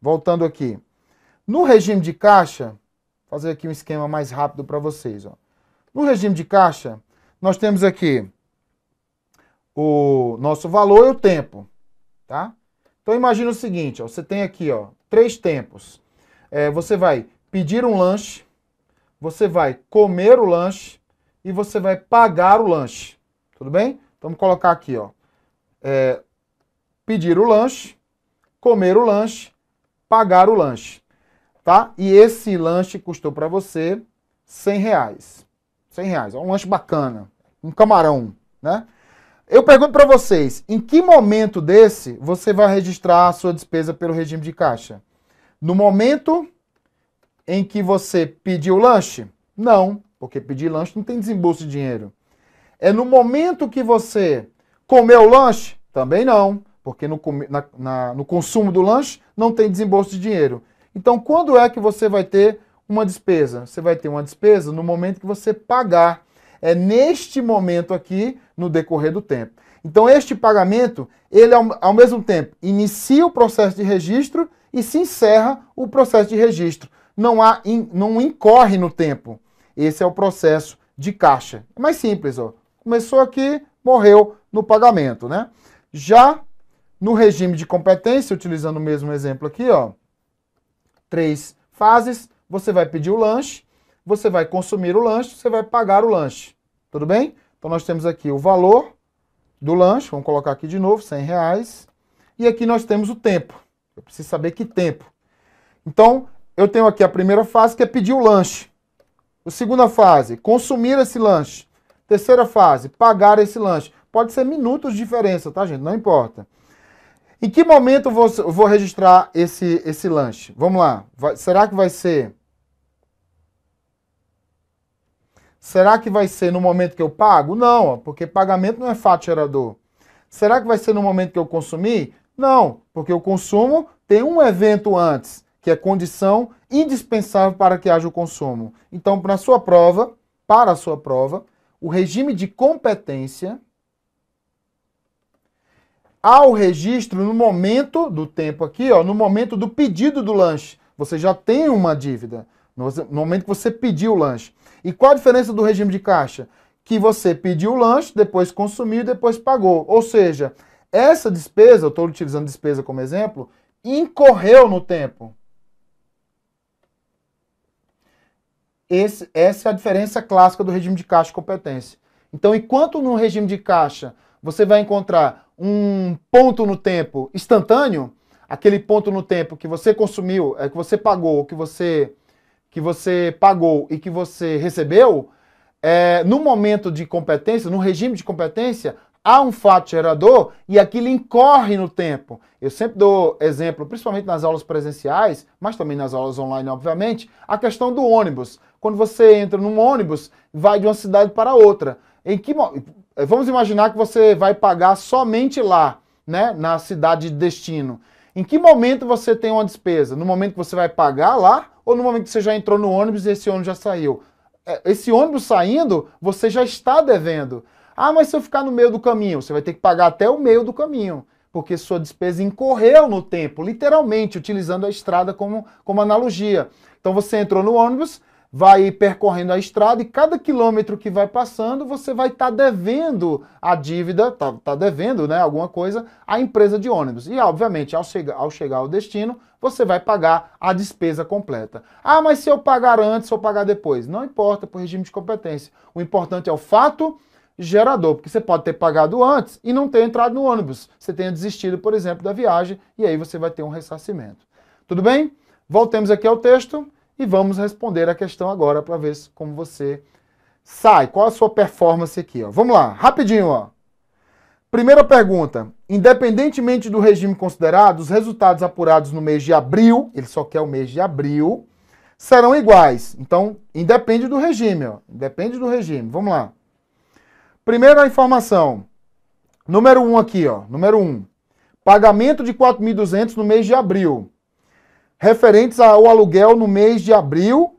voltando aqui. No regime de caixa, fazer aqui um esquema mais rápido para vocês. Ó. No regime de caixa, nós temos aqui o nosso valor e o tempo. Tá? Então imagina o seguinte, ó, você tem aqui ó, três tempos. É, você vai pedir um lanche, você vai comer o lanche e você vai pagar o lanche. Tudo bem? Então, vamos colocar aqui, ó. É, pedir o lanche, comer o lanche, pagar o lanche, tá? E esse lanche custou para você 100 reais. 100 reais, é um lanche bacana, um camarão, né? Eu pergunto para vocês, em que momento desse você vai registrar a sua despesa pelo regime de caixa? No momento em que você pediu lanche? Não, porque pedir lanche não tem desembolso de dinheiro. É no momento que você comeu o lanche? Também não. Porque no, na, na, no consumo do lanche não tem desembolso de dinheiro. Então, quando é que você vai ter uma despesa? Você vai ter uma despesa no momento que você pagar. É neste momento aqui, no decorrer do tempo. Então, este pagamento, ele ao, ao mesmo tempo inicia o processo de registro e se encerra o processo de registro. Não, há in, não incorre no tempo. Esse é o processo de caixa. É mais simples, ó. Começou aqui, morreu no pagamento, né? Já no regime de competência, utilizando o mesmo exemplo aqui, ó, três fases, você vai pedir o lanche, você vai consumir o lanche, você vai pagar o lanche. Tudo bem? Então nós temos aqui o valor do lanche, vamos colocar aqui de novo, 100 reais. E aqui nós temos o tempo. Eu preciso saber que tempo. Então, eu tenho aqui a primeira fase, que é pedir o lanche. A segunda fase, consumir esse lanche. Terceira fase, pagar esse lanche. Pode ser minutos de diferença, tá, gente? Não importa. Em que momento vou, vou registrar esse, esse lanche? Vamos lá. Vai, será que vai ser... Será que vai ser no momento que eu pago? Não, porque pagamento não é fato gerador. Será que vai ser no momento que eu consumi? Não, porque o consumo tem um evento antes, que é condição indispensável para que haja o consumo. Então, para sua prova, para a sua prova, o regime de competência ao registro no momento do tempo aqui, ó, no momento do pedido do lanche. Você já tem uma dívida no momento que você pediu o lanche. E qual a diferença do regime de caixa? Que você pediu o lanche, depois consumiu e depois pagou. Ou seja, essa despesa, eu estou utilizando despesa como exemplo, incorreu no tempo. Esse, essa é a diferença clássica do regime de caixa competência. Então, enquanto no regime de caixa você vai encontrar um ponto no tempo instantâneo, aquele ponto no tempo que você consumiu, é, que você pagou, que você que você pagou e que você recebeu, é, no momento de competência, no regime de competência, há um fato gerador e aquilo incorre no tempo. Eu sempre dou exemplo, principalmente nas aulas presenciais, mas também nas aulas online, obviamente, a questão do ônibus. Quando você entra num ônibus, vai de uma cidade para outra. Em que eh, vamos imaginar que você vai pagar somente lá, né, na cidade de destino. Em que momento você tem uma despesa? No momento que você vai pagar lá ou no momento que você já entrou no ônibus e esse ônibus já saiu? Eh, esse ônibus saindo, você já está devendo. Ah, mas se eu ficar no meio do caminho, você vai ter que pagar até o meio do caminho, porque sua despesa incorreu no tempo, literalmente, utilizando a estrada como, como analogia. Então você entrou no ônibus, vai percorrendo a estrada e cada quilômetro que vai passando, você vai estar tá devendo a dívida, tá, tá, devendo né, alguma coisa à empresa de ônibus. E, obviamente, ao, chega, ao chegar ao destino, você vai pagar a despesa completa. Ah, mas se eu pagar antes ou pagar depois? Não importa por regime de competência. O importante é o fato gerador, porque você pode ter pagado antes e não ter entrado no ônibus. Você tenha desistido, por exemplo, da viagem e aí você vai ter um ressarcimento. Tudo bem? Voltemos aqui ao texto. E vamos responder a questão agora para ver como você sai. Qual a sua performance aqui? Ó. Vamos lá, rapidinho. Ó. Primeira pergunta. Independentemente do regime considerado, os resultados apurados no mês de abril, ele só quer o mês de abril, serão iguais. Então, independe do regime. Ó. Independe do regime. Vamos lá. Primeira informação. Número 1 um aqui, ó. Número 1. Um. Pagamento de 4.200 no mês de abril referentes ao aluguel no mês de abril,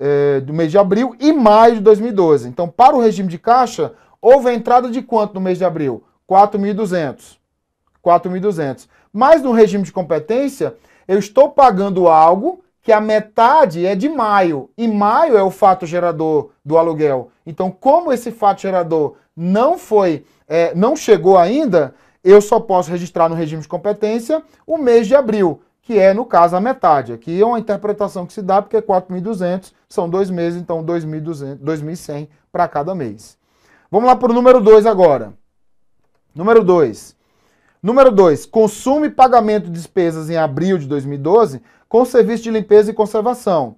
é, do mês de abril e maio de 2012. Então, para o regime de caixa, houve a entrada de quanto no mês de abril? 4.200. 4.200. Mas no regime de competência, eu estou pagando algo que a metade é de maio, e maio é o fato gerador do aluguel. Então, como esse fato gerador não foi, é, não chegou ainda, eu só posso registrar no regime de competência o mês de abril que é, no caso, a metade. Aqui é uma interpretação que se dá, porque 4.200 são dois meses, então 2.100 para cada mês. Vamos lá para o número 2 agora. Número 2. Número 2. Consumo e pagamento de despesas em abril de 2012 com serviço de limpeza e conservação,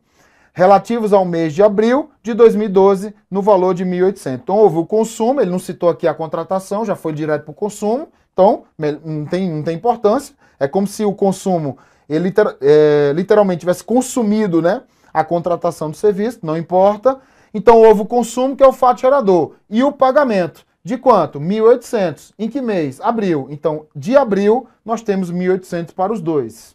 relativos ao mês de abril de 2012, no valor de 1.800. Então, houve o consumo, ele não citou aqui a contratação, já foi direto para o consumo, então não tem, não tem importância. É como se o consumo ele liter, é, literalmente tivesse consumido né, a contratação do serviço, não importa. Então houve o consumo, que é o fato gerador, e o pagamento. De quanto? 1.800. Em que mês? Abril. Então, de abril, nós temos 1.800 para os dois.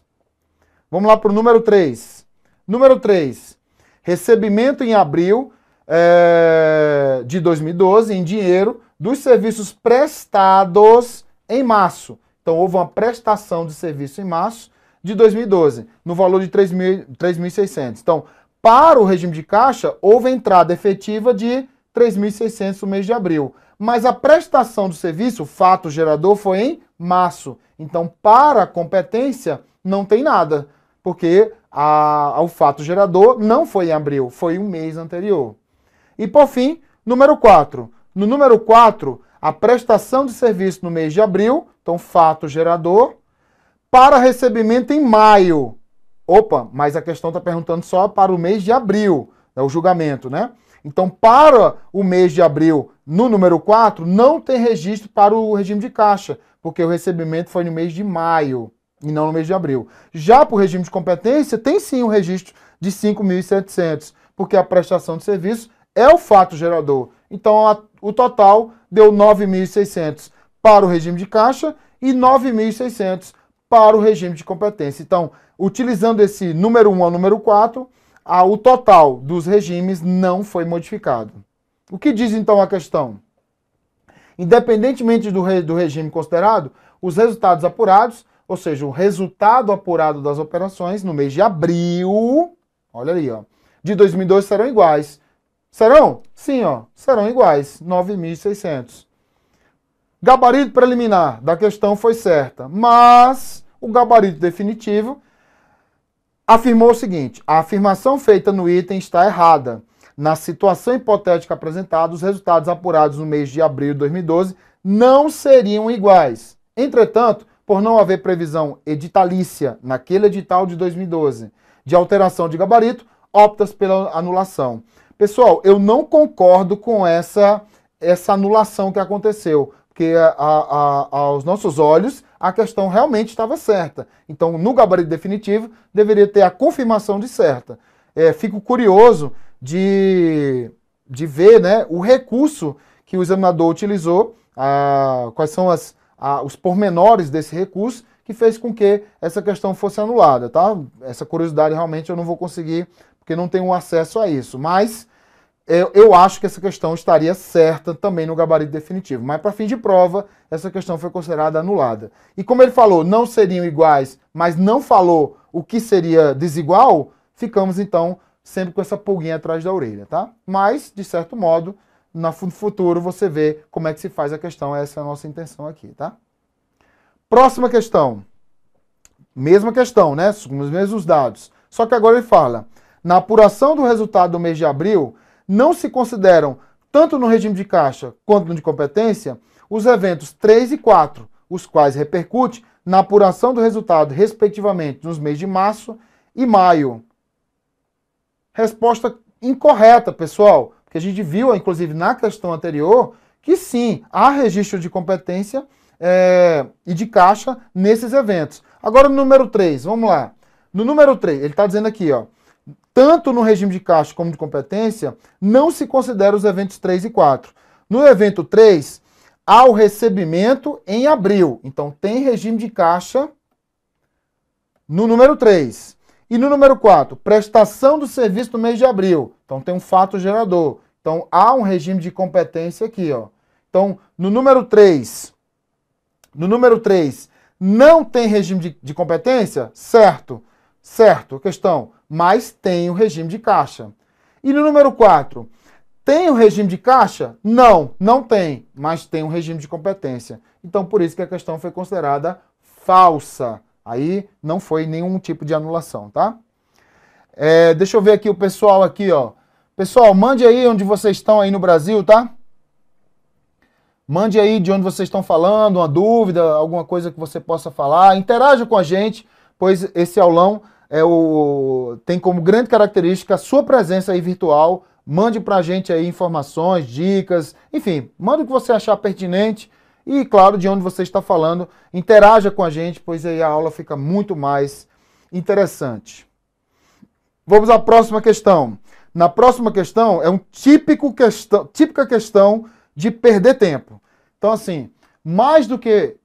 Vamos lá para o número 3. Número 3. Recebimento em abril é, de 2012, em dinheiro, dos serviços prestados em março. Então, houve uma prestação de serviço em março de 2012, no valor de 3.600. Então, para o regime de caixa, houve entrada efetiva de 3.600 no mês de abril. Mas a prestação do serviço, o fato gerador, foi em março. Então, para a competência, não tem nada, porque a, o fato gerador não foi em abril, foi um mês anterior. E por fim, número 4. No número 4, a prestação de serviço no mês de abril, então fato gerador, para recebimento em maio. Opa, mas a questão está perguntando só para o mês de abril, é o julgamento, né? Então, para o mês de abril, no número 4, não tem registro para o regime de caixa, porque o recebimento foi no mês de maio e não no mês de abril. Já para o regime de competência, tem sim o um registro de 5.700, porque a prestação de serviço é o fato gerador. Então, a, o total deu 9.600 para o regime de caixa e 9.600 para o regime de competência. Então, utilizando esse número 1 ao número 4, a, o total dos regimes não foi modificado. O que diz então a questão? Independentemente do, re, do regime considerado, os resultados apurados, ou seja, o resultado apurado das operações no mês de abril, olha ali, ó, de 2002 serão iguais. Serão? Sim, ó, serão iguais, 9.600. Gabarito preliminar da questão foi certa, mas o gabarito definitivo afirmou o seguinte: a afirmação feita no item está errada. Na situação hipotética apresentada, os resultados apurados no mês de abril de 2012 não seriam iguais. Entretanto, por não haver previsão editalícia naquele edital de 2012 de alteração de gabarito, optas pela anulação. Pessoal, eu não concordo com essa essa anulação que aconteceu, que a, a, aos nossos olhos a questão realmente estava certa. Então, no gabarito definitivo, deveria ter a confirmação de certa. É, fico curioso de, de ver né, o recurso que o examinador utilizou, a, quais são as, a, os pormenores desse recurso que fez com que essa questão fosse anulada. Tá? Essa curiosidade realmente eu não vou conseguir, porque não tenho acesso a isso. Mas eu, eu acho que essa questão estaria certa também no gabarito definitivo, mas para fim de prova, essa questão foi considerada anulada. E como ele falou, não seriam iguais, mas não falou o que seria desigual, ficamos então sempre com essa pulguinha atrás da orelha, tá? Mas, de certo modo, no futuro você vê como é que se faz a questão, essa é a nossa intenção aqui, tá? Próxima questão. Mesma questão, né? Com os mesmos dados. Só que agora ele fala: na apuração do resultado do mês de abril, não se consideram, tanto no regime de caixa quanto no de competência, os eventos 3 e 4, os quais repercute na apuração do resultado, respectivamente, nos meses de março e maio. Resposta incorreta, pessoal, porque a gente viu, inclusive, na questão anterior, que sim, há registro de competência é, e de caixa nesses eventos. Agora, no número 3, vamos lá. No número 3, ele está dizendo aqui, ó, tanto no regime de caixa como de competência, não se considera os eventos 3 e 4. No evento 3, há o recebimento em abril. Então, tem regime de caixa no número 3. E no número 4, prestação do serviço no mês de abril. Então, tem um fato gerador. Então, há um regime de competência aqui. Ó. Então, no número 3, no número 3, não tem regime de, de competência? Certo. Certo. Questão mas tem o regime de caixa. E no número 4, tem o regime de caixa? Não, não tem, mas tem o regime de competência. Então, por isso que a questão foi considerada falsa. Aí não foi nenhum tipo de anulação, tá? É, deixa eu ver aqui o pessoal aqui, ó. Pessoal, mande aí onde vocês estão aí no Brasil, tá? Mande aí de onde vocês estão falando, uma dúvida, alguma coisa que você possa falar. Interaja com a gente, pois esse aulão é o, tem como grande característica a sua presença aí virtual. Mande para a gente aí informações, dicas, enfim, manda o que você achar pertinente e, claro, de onde você está falando. Interaja com a gente, pois aí a aula fica muito mais interessante. Vamos à próxima questão. Na próxima questão é um típico questão, típica questão de perder tempo. Então, assim, mais do que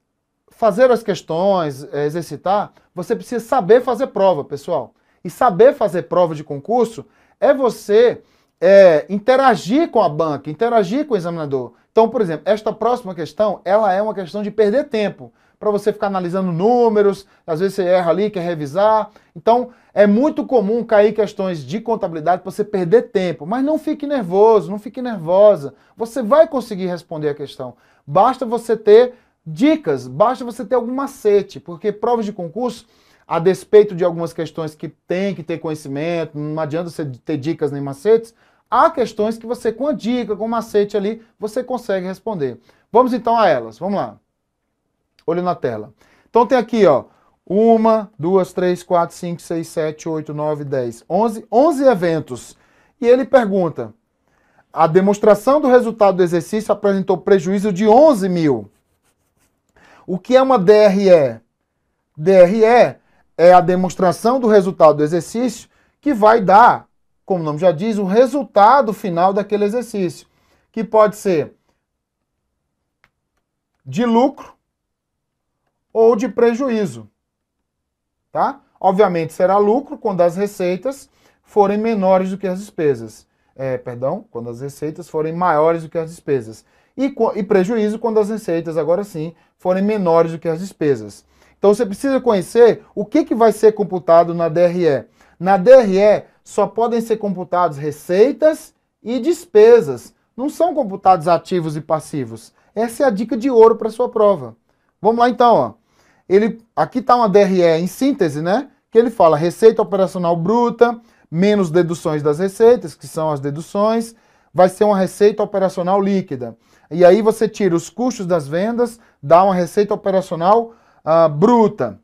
fazer as questões, é, exercitar, você precisa saber fazer prova, pessoal. E saber fazer prova de concurso é você é, interagir com a banca, interagir com o examinador. Então, por exemplo, esta próxima questão, ela é uma questão de perder tempo, para você ficar analisando números, às vezes você erra ali, quer revisar. Então, é muito comum cair questões de contabilidade para você perder tempo, mas não fique nervoso, não fique nervosa. Você vai conseguir responder a questão. Basta você ter Dicas, basta você ter algum macete, porque provas de concurso, a despeito de algumas questões que tem que ter conhecimento, não adianta você ter dicas nem macetes, há questões que você, com a dica, com o macete ali, você consegue responder. Vamos então a elas, vamos lá. Olho na tela. Então tem aqui, ó, uma, duas, três, quatro, cinco, seis, sete, oito, nove, dez, onze, onze eventos. E ele pergunta, a demonstração do resultado do exercício apresentou prejuízo de 11 mil. O que é uma DRE? DRE é a demonstração do resultado do exercício que vai dar, como o nome já diz, o resultado final daquele exercício, que pode ser de lucro ou de prejuízo. Tá? Obviamente será lucro quando as receitas forem menores do que as despesas. É, perdão, quando as receitas forem maiores do que as despesas e, e prejuízo quando as receitas, agora sim, forem menores do que as despesas. Então você precisa conhecer o que, que vai ser computado na DRE. Na DRE só podem ser computados receitas e despesas. Não são computados ativos e passivos. Essa é a dica de ouro para sua prova. Vamos lá então. Ó. Ele, aqui está uma DRE em síntese, né? Que ele fala receita operacional bruta, menos deduções das receitas, que são as deduções, vai ser uma receita operacional líquida e aí você tira os custos das vendas, dá uma receita operacional uh, bruta,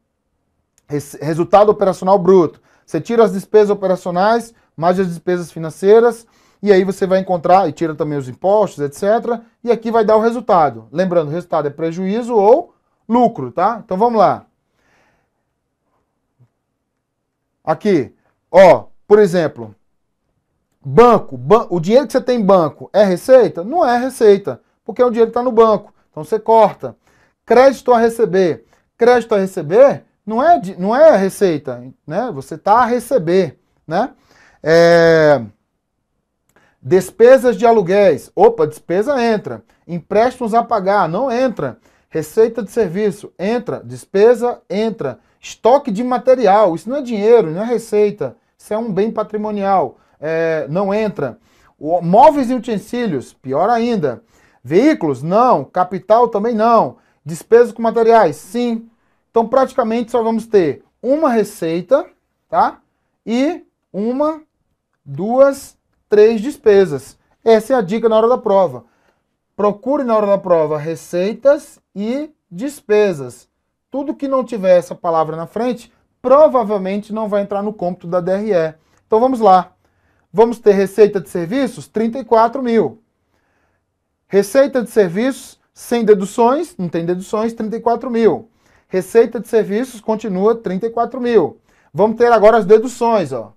resultado operacional bruto. Você tira as despesas operacionais, mais as despesas financeiras, e aí você vai encontrar, e tira também os impostos, etc. E aqui vai dar o resultado. Lembrando, o resultado é prejuízo ou lucro, tá? Então vamos lá. Aqui, ó, por exemplo, banco, ban o dinheiro que você tem em banco é receita? Não é receita porque o dinheiro está no banco. Então você corta. Crédito a receber. Crédito a receber não é, não é receita, né? Você está a receber, né? É... Despesas de aluguéis. Opa, despesa entra. Empréstimos a pagar, não entra. Receita de serviço, entra. Despesa, entra. Estoque de material, isso não é dinheiro, não é receita. Isso é um bem patrimonial, é, não entra. O, móveis e utensílios, pior ainda. Veículos? Não. Capital? Também não. Despesas com materiais? Sim. Então, praticamente, só vamos ter uma receita, tá? E uma, duas, três despesas. Essa é a dica na hora da prova. Procure na hora da prova receitas e despesas. Tudo que não tiver essa palavra na frente, provavelmente não vai entrar no cômputo da DRE. Então vamos lá. Vamos ter receita de serviços? 34 mil. Receita de serviços, sem deduções, não tem deduções, 34 mil. Receita de serviços continua 34 mil. Vamos ter agora as deduções, ó.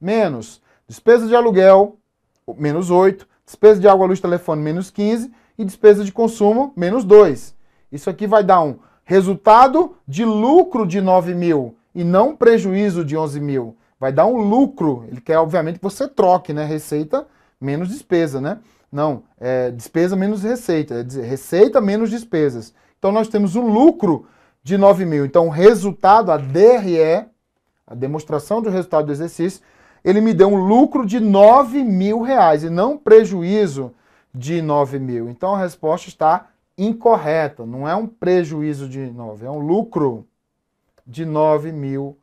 Menos despesa de aluguel, menos 8, despesa de água, luz, telefone, menos 15 e despesa de consumo, menos 2. Isso aqui vai dar um resultado de lucro de 9 mil e não prejuízo de 11 mil. Vai dar um lucro. Ele quer, obviamente, que você troque, né? Receita menos despesa, né? Não, é despesa menos receita, é receita menos despesas. Então nós temos o um lucro de 9 mil. Então o resultado, a DRE, a demonstração do resultado do exercício, ele me deu um lucro de 9 mil reais e não um prejuízo de 9 mil. Então a resposta está incorreta. Não é um prejuízo de 9, é um lucro de 9 mil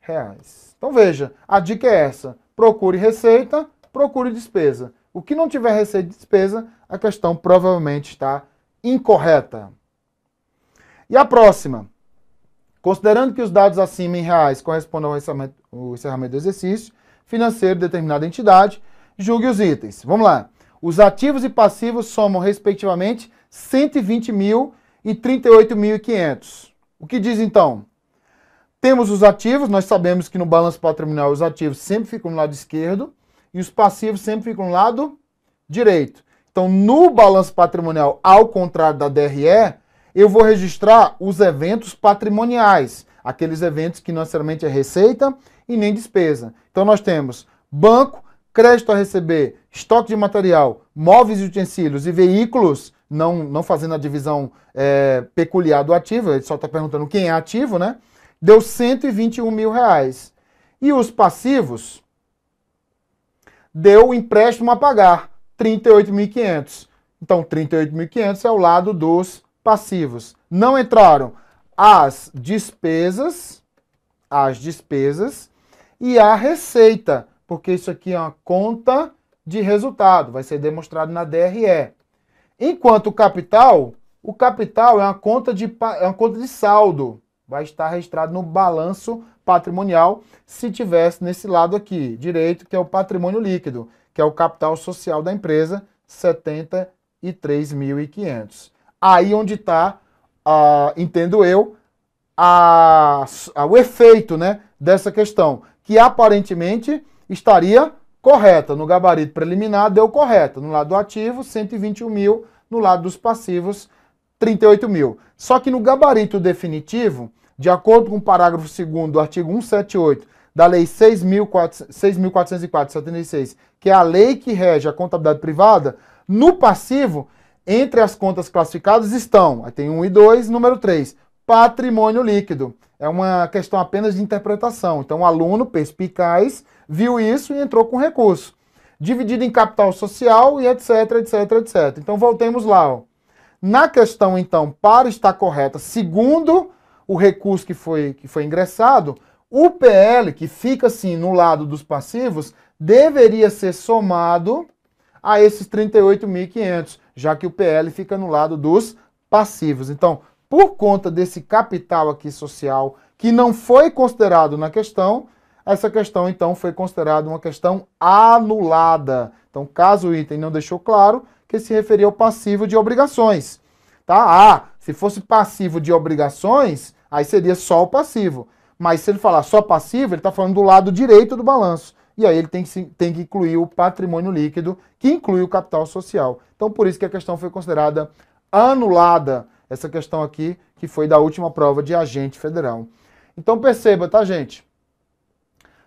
reais. Então veja, a dica é essa: procure receita, procure despesa. O que não tiver receita de despesa, a questão provavelmente está incorreta. E a próxima. Considerando que os dados acima em reais correspondam ao encerramento, ao encerramento do exercício financeiro de determinada entidade, julgue os itens. Vamos lá. Os ativos e passivos somam, respectivamente, 120 mil e 38.500. O que diz então? Temos os ativos, nós sabemos que no balanço patrimonial os ativos sempre ficam no lado esquerdo, e os passivos sempre ficam no lado direito. Então, no balanço patrimonial, ao contrário da DRE, eu vou registrar os eventos patrimoniais, aqueles eventos que não necessariamente é receita e nem despesa. Então, nós temos banco, crédito a receber, estoque de material, móveis e utensílios e veículos, não, não fazendo a divisão é, peculiar do ativo, ele só está perguntando quem é ativo, né? Deu 121 mil reais. E os passivos, deu o empréstimo a pagar, 38.500. Então, 38.500 é o lado dos passivos. Não entraram as despesas, as despesas e a receita, porque isso aqui é uma conta de resultado, vai ser demonstrado na DRE. Enquanto o capital, o capital é uma conta de, é uma conta de saldo. Vai estar registrado no balanço patrimonial se tivesse nesse lado aqui, direito, que é o patrimônio líquido, que é o capital social da empresa, 73.500. Aí onde está, ah, entendo eu, a, a, o efeito né, dessa questão, que aparentemente estaria correta. No gabarito preliminar deu correta. No lado ativo, 121 mil. No lado dos passivos, 38 mil. Só que no gabarito definitivo, de acordo com o parágrafo 2 do artigo 178 da Lei 6.404-76, que é a lei que rege a contabilidade privada, no passivo, entre as contas classificadas estão, aí tem 1 e 2, número 3, patrimônio líquido. É uma questão apenas de interpretação. Então, o aluno perspicaz viu isso e entrou com recurso. Dividido em capital social e etc, etc, etc. Então, voltemos lá. Ó. Na questão, então, para estar correta, segundo o recurso que foi, que foi ingressado, o PL, que fica assim no lado dos passivos, deveria ser somado a esses 38.500, já que o PL fica no lado dos passivos. Então, por conta desse capital aqui social que não foi considerado na questão, essa questão então foi considerada uma questão anulada. Então, caso o item não deixou claro, que se referia ao passivo de obrigações. Tá? Ah, se fosse passivo de obrigações, Aí seria só o passivo. Mas se ele falar só passivo, ele está falando do lado direito do balanço. E aí ele tem que, tem que incluir o patrimônio líquido, que inclui o capital social. Então, por isso que a questão foi considerada anulada, essa questão aqui, que foi da última prova de agente federal. Então, perceba, tá, gente?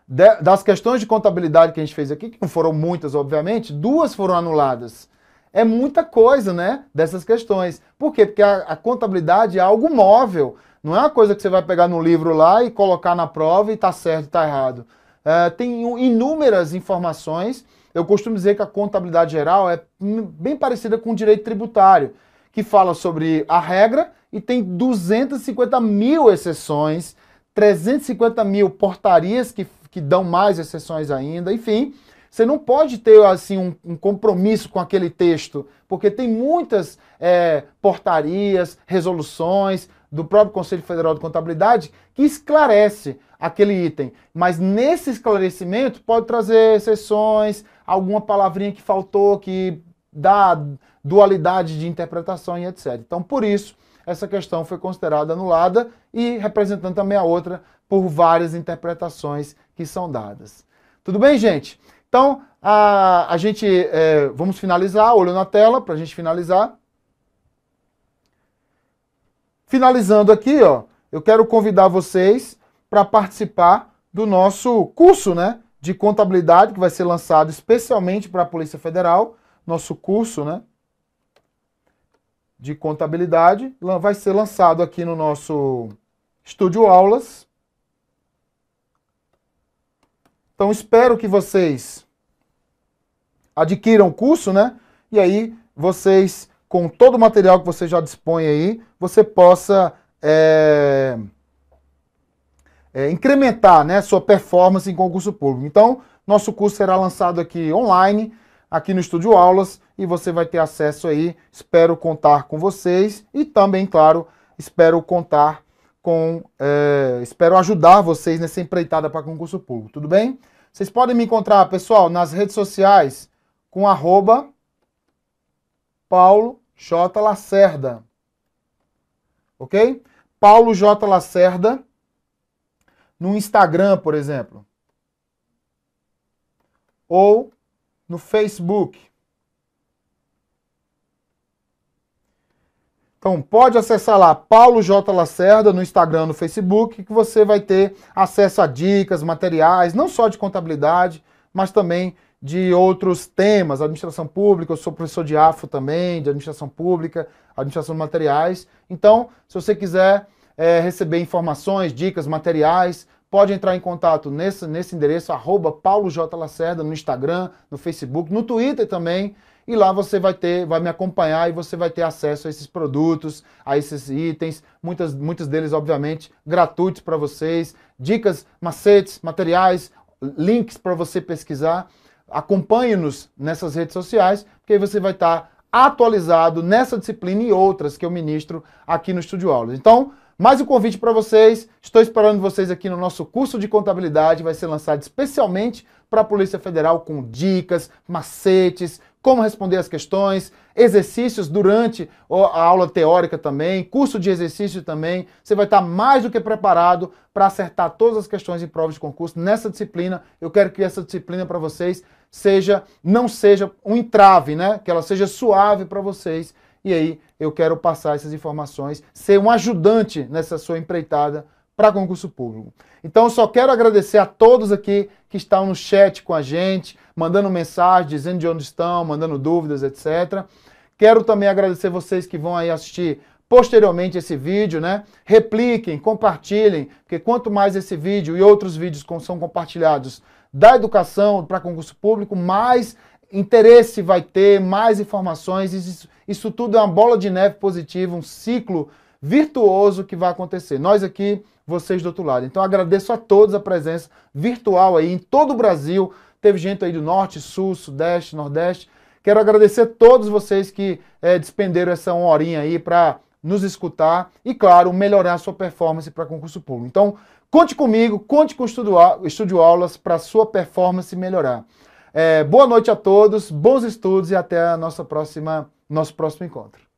De, das questões de contabilidade que a gente fez aqui, que não foram muitas, obviamente, duas foram anuladas. É muita coisa, né? Dessas questões. Por quê? Porque a, a contabilidade é algo móvel. Não é uma coisa que você vai pegar no livro lá e colocar na prova e tá certo e tá errado. É, tem inúmeras informações. Eu costumo dizer que a contabilidade geral é bem parecida com o direito tributário, que fala sobre a regra e tem 250 mil exceções, 350 mil portarias que, que dão mais exceções ainda, enfim. Você não pode ter assim um, um, compromisso com aquele texto, porque tem muitas é, portarias, resoluções, do próprio Conselho Federal de Contabilidade que esclarece aquele item. Mas nesse esclarecimento pode trazer exceções, alguma palavrinha que faltou, que dá dualidade de interpretação e etc. Então, por isso, essa questão foi considerada anulada e representando também a outra por várias interpretações que são dadas. Tudo bem, gente? Então, a, a gente é, vamos finalizar, olho na tela para a gente finalizar. Finalizando aqui, ó, eu quero convidar vocês para participar do nosso curso né, de contabilidade, que vai ser lançado especialmente para a Polícia Federal, nosso curso né, de contabilidade, vai ser lançado aqui no nosso estúdio aulas. Então espero que vocês adquiram o curso, né? E aí vocês com todo o material que você já dispõe aí, você possa é, é, incrementar né, sua performance em concurso público. Então, nosso curso será lançado aqui online, aqui no Estúdio Aulas, e você vai ter acesso aí. Espero contar com vocês e também, claro, espero contar com. É, espero ajudar vocês nessa empreitada para concurso público, tudo bem? Vocês podem me encontrar, pessoal, nas redes sociais com arroba Paulo J. Lacerda. Ok? Paulo J. Lacerda no Instagram, por exemplo. Ou no Facebook. Então, pode acessar lá Paulo J. Lacerda no Instagram, no Facebook, que você vai ter acesso a dicas, materiais, não só de contabilidade, mas também de outros temas, administração pública, eu sou professor de AFO também, de administração pública, administração de materiais. Então, se você quiser é, receber informações, dicas, materiais, pode entrar em contato nesse, nesse endereço, arroba Paulo J. Lacerda, no Instagram, no Facebook, no Twitter também, e lá você vai ter, vai me acompanhar e você vai ter acesso a esses produtos, a esses itens, muitas, muitos deles, obviamente, gratuitos para vocês, dicas, macetes, materiais, links para você pesquisar. Acompanhe-nos nessas redes sociais, porque aí você vai estar atualizado nessa disciplina e outras que eu ministro aqui no Estúdio Aulas. Então, mais um convite para vocês. Estou esperando vocês aqui no nosso curso de contabilidade, vai ser lançado especialmente para a Polícia Federal com dicas, macetes, como responder as questões, exercícios durante a aula teórica também, curso de exercício também. Você vai estar mais do que preparado para acertar todas as questões em provas de concurso nessa disciplina. Eu quero que essa disciplina para vocês seja não seja um entrave, né? Que ela seja suave para vocês. E aí eu quero passar essas informações, ser um ajudante nessa sua empreitada para concurso público. Então, eu só quero agradecer a todos aqui que estão no chat com a gente, mandando mensagem, dizendo de onde estão, mandando dúvidas, etc. Quero também agradecer vocês que vão aí assistir posteriormente esse vídeo, né? Repliquem, compartilhem, porque quanto mais esse vídeo e outros vídeos são compartilhados da educação para concurso público, mais interesse vai ter, mais informações. Isso, isso tudo é uma bola de neve positiva, um ciclo virtuoso que vai acontecer. Nós aqui, vocês do outro lado. Então agradeço a todos a presença virtual aí em todo o Brasil. Teve gente aí do norte, sul, sudeste, nordeste. Quero agradecer a todos vocês que é, despenderam essa horinha aí para nos escutar e, claro, melhorar a sua performance para concurso público. Então, Conte comigo, conte com o Estúdio, Aulas para sua performance melhorar. É, boa noite a todos, bons estudos e até a nossa próxima, nosso próximo encontro.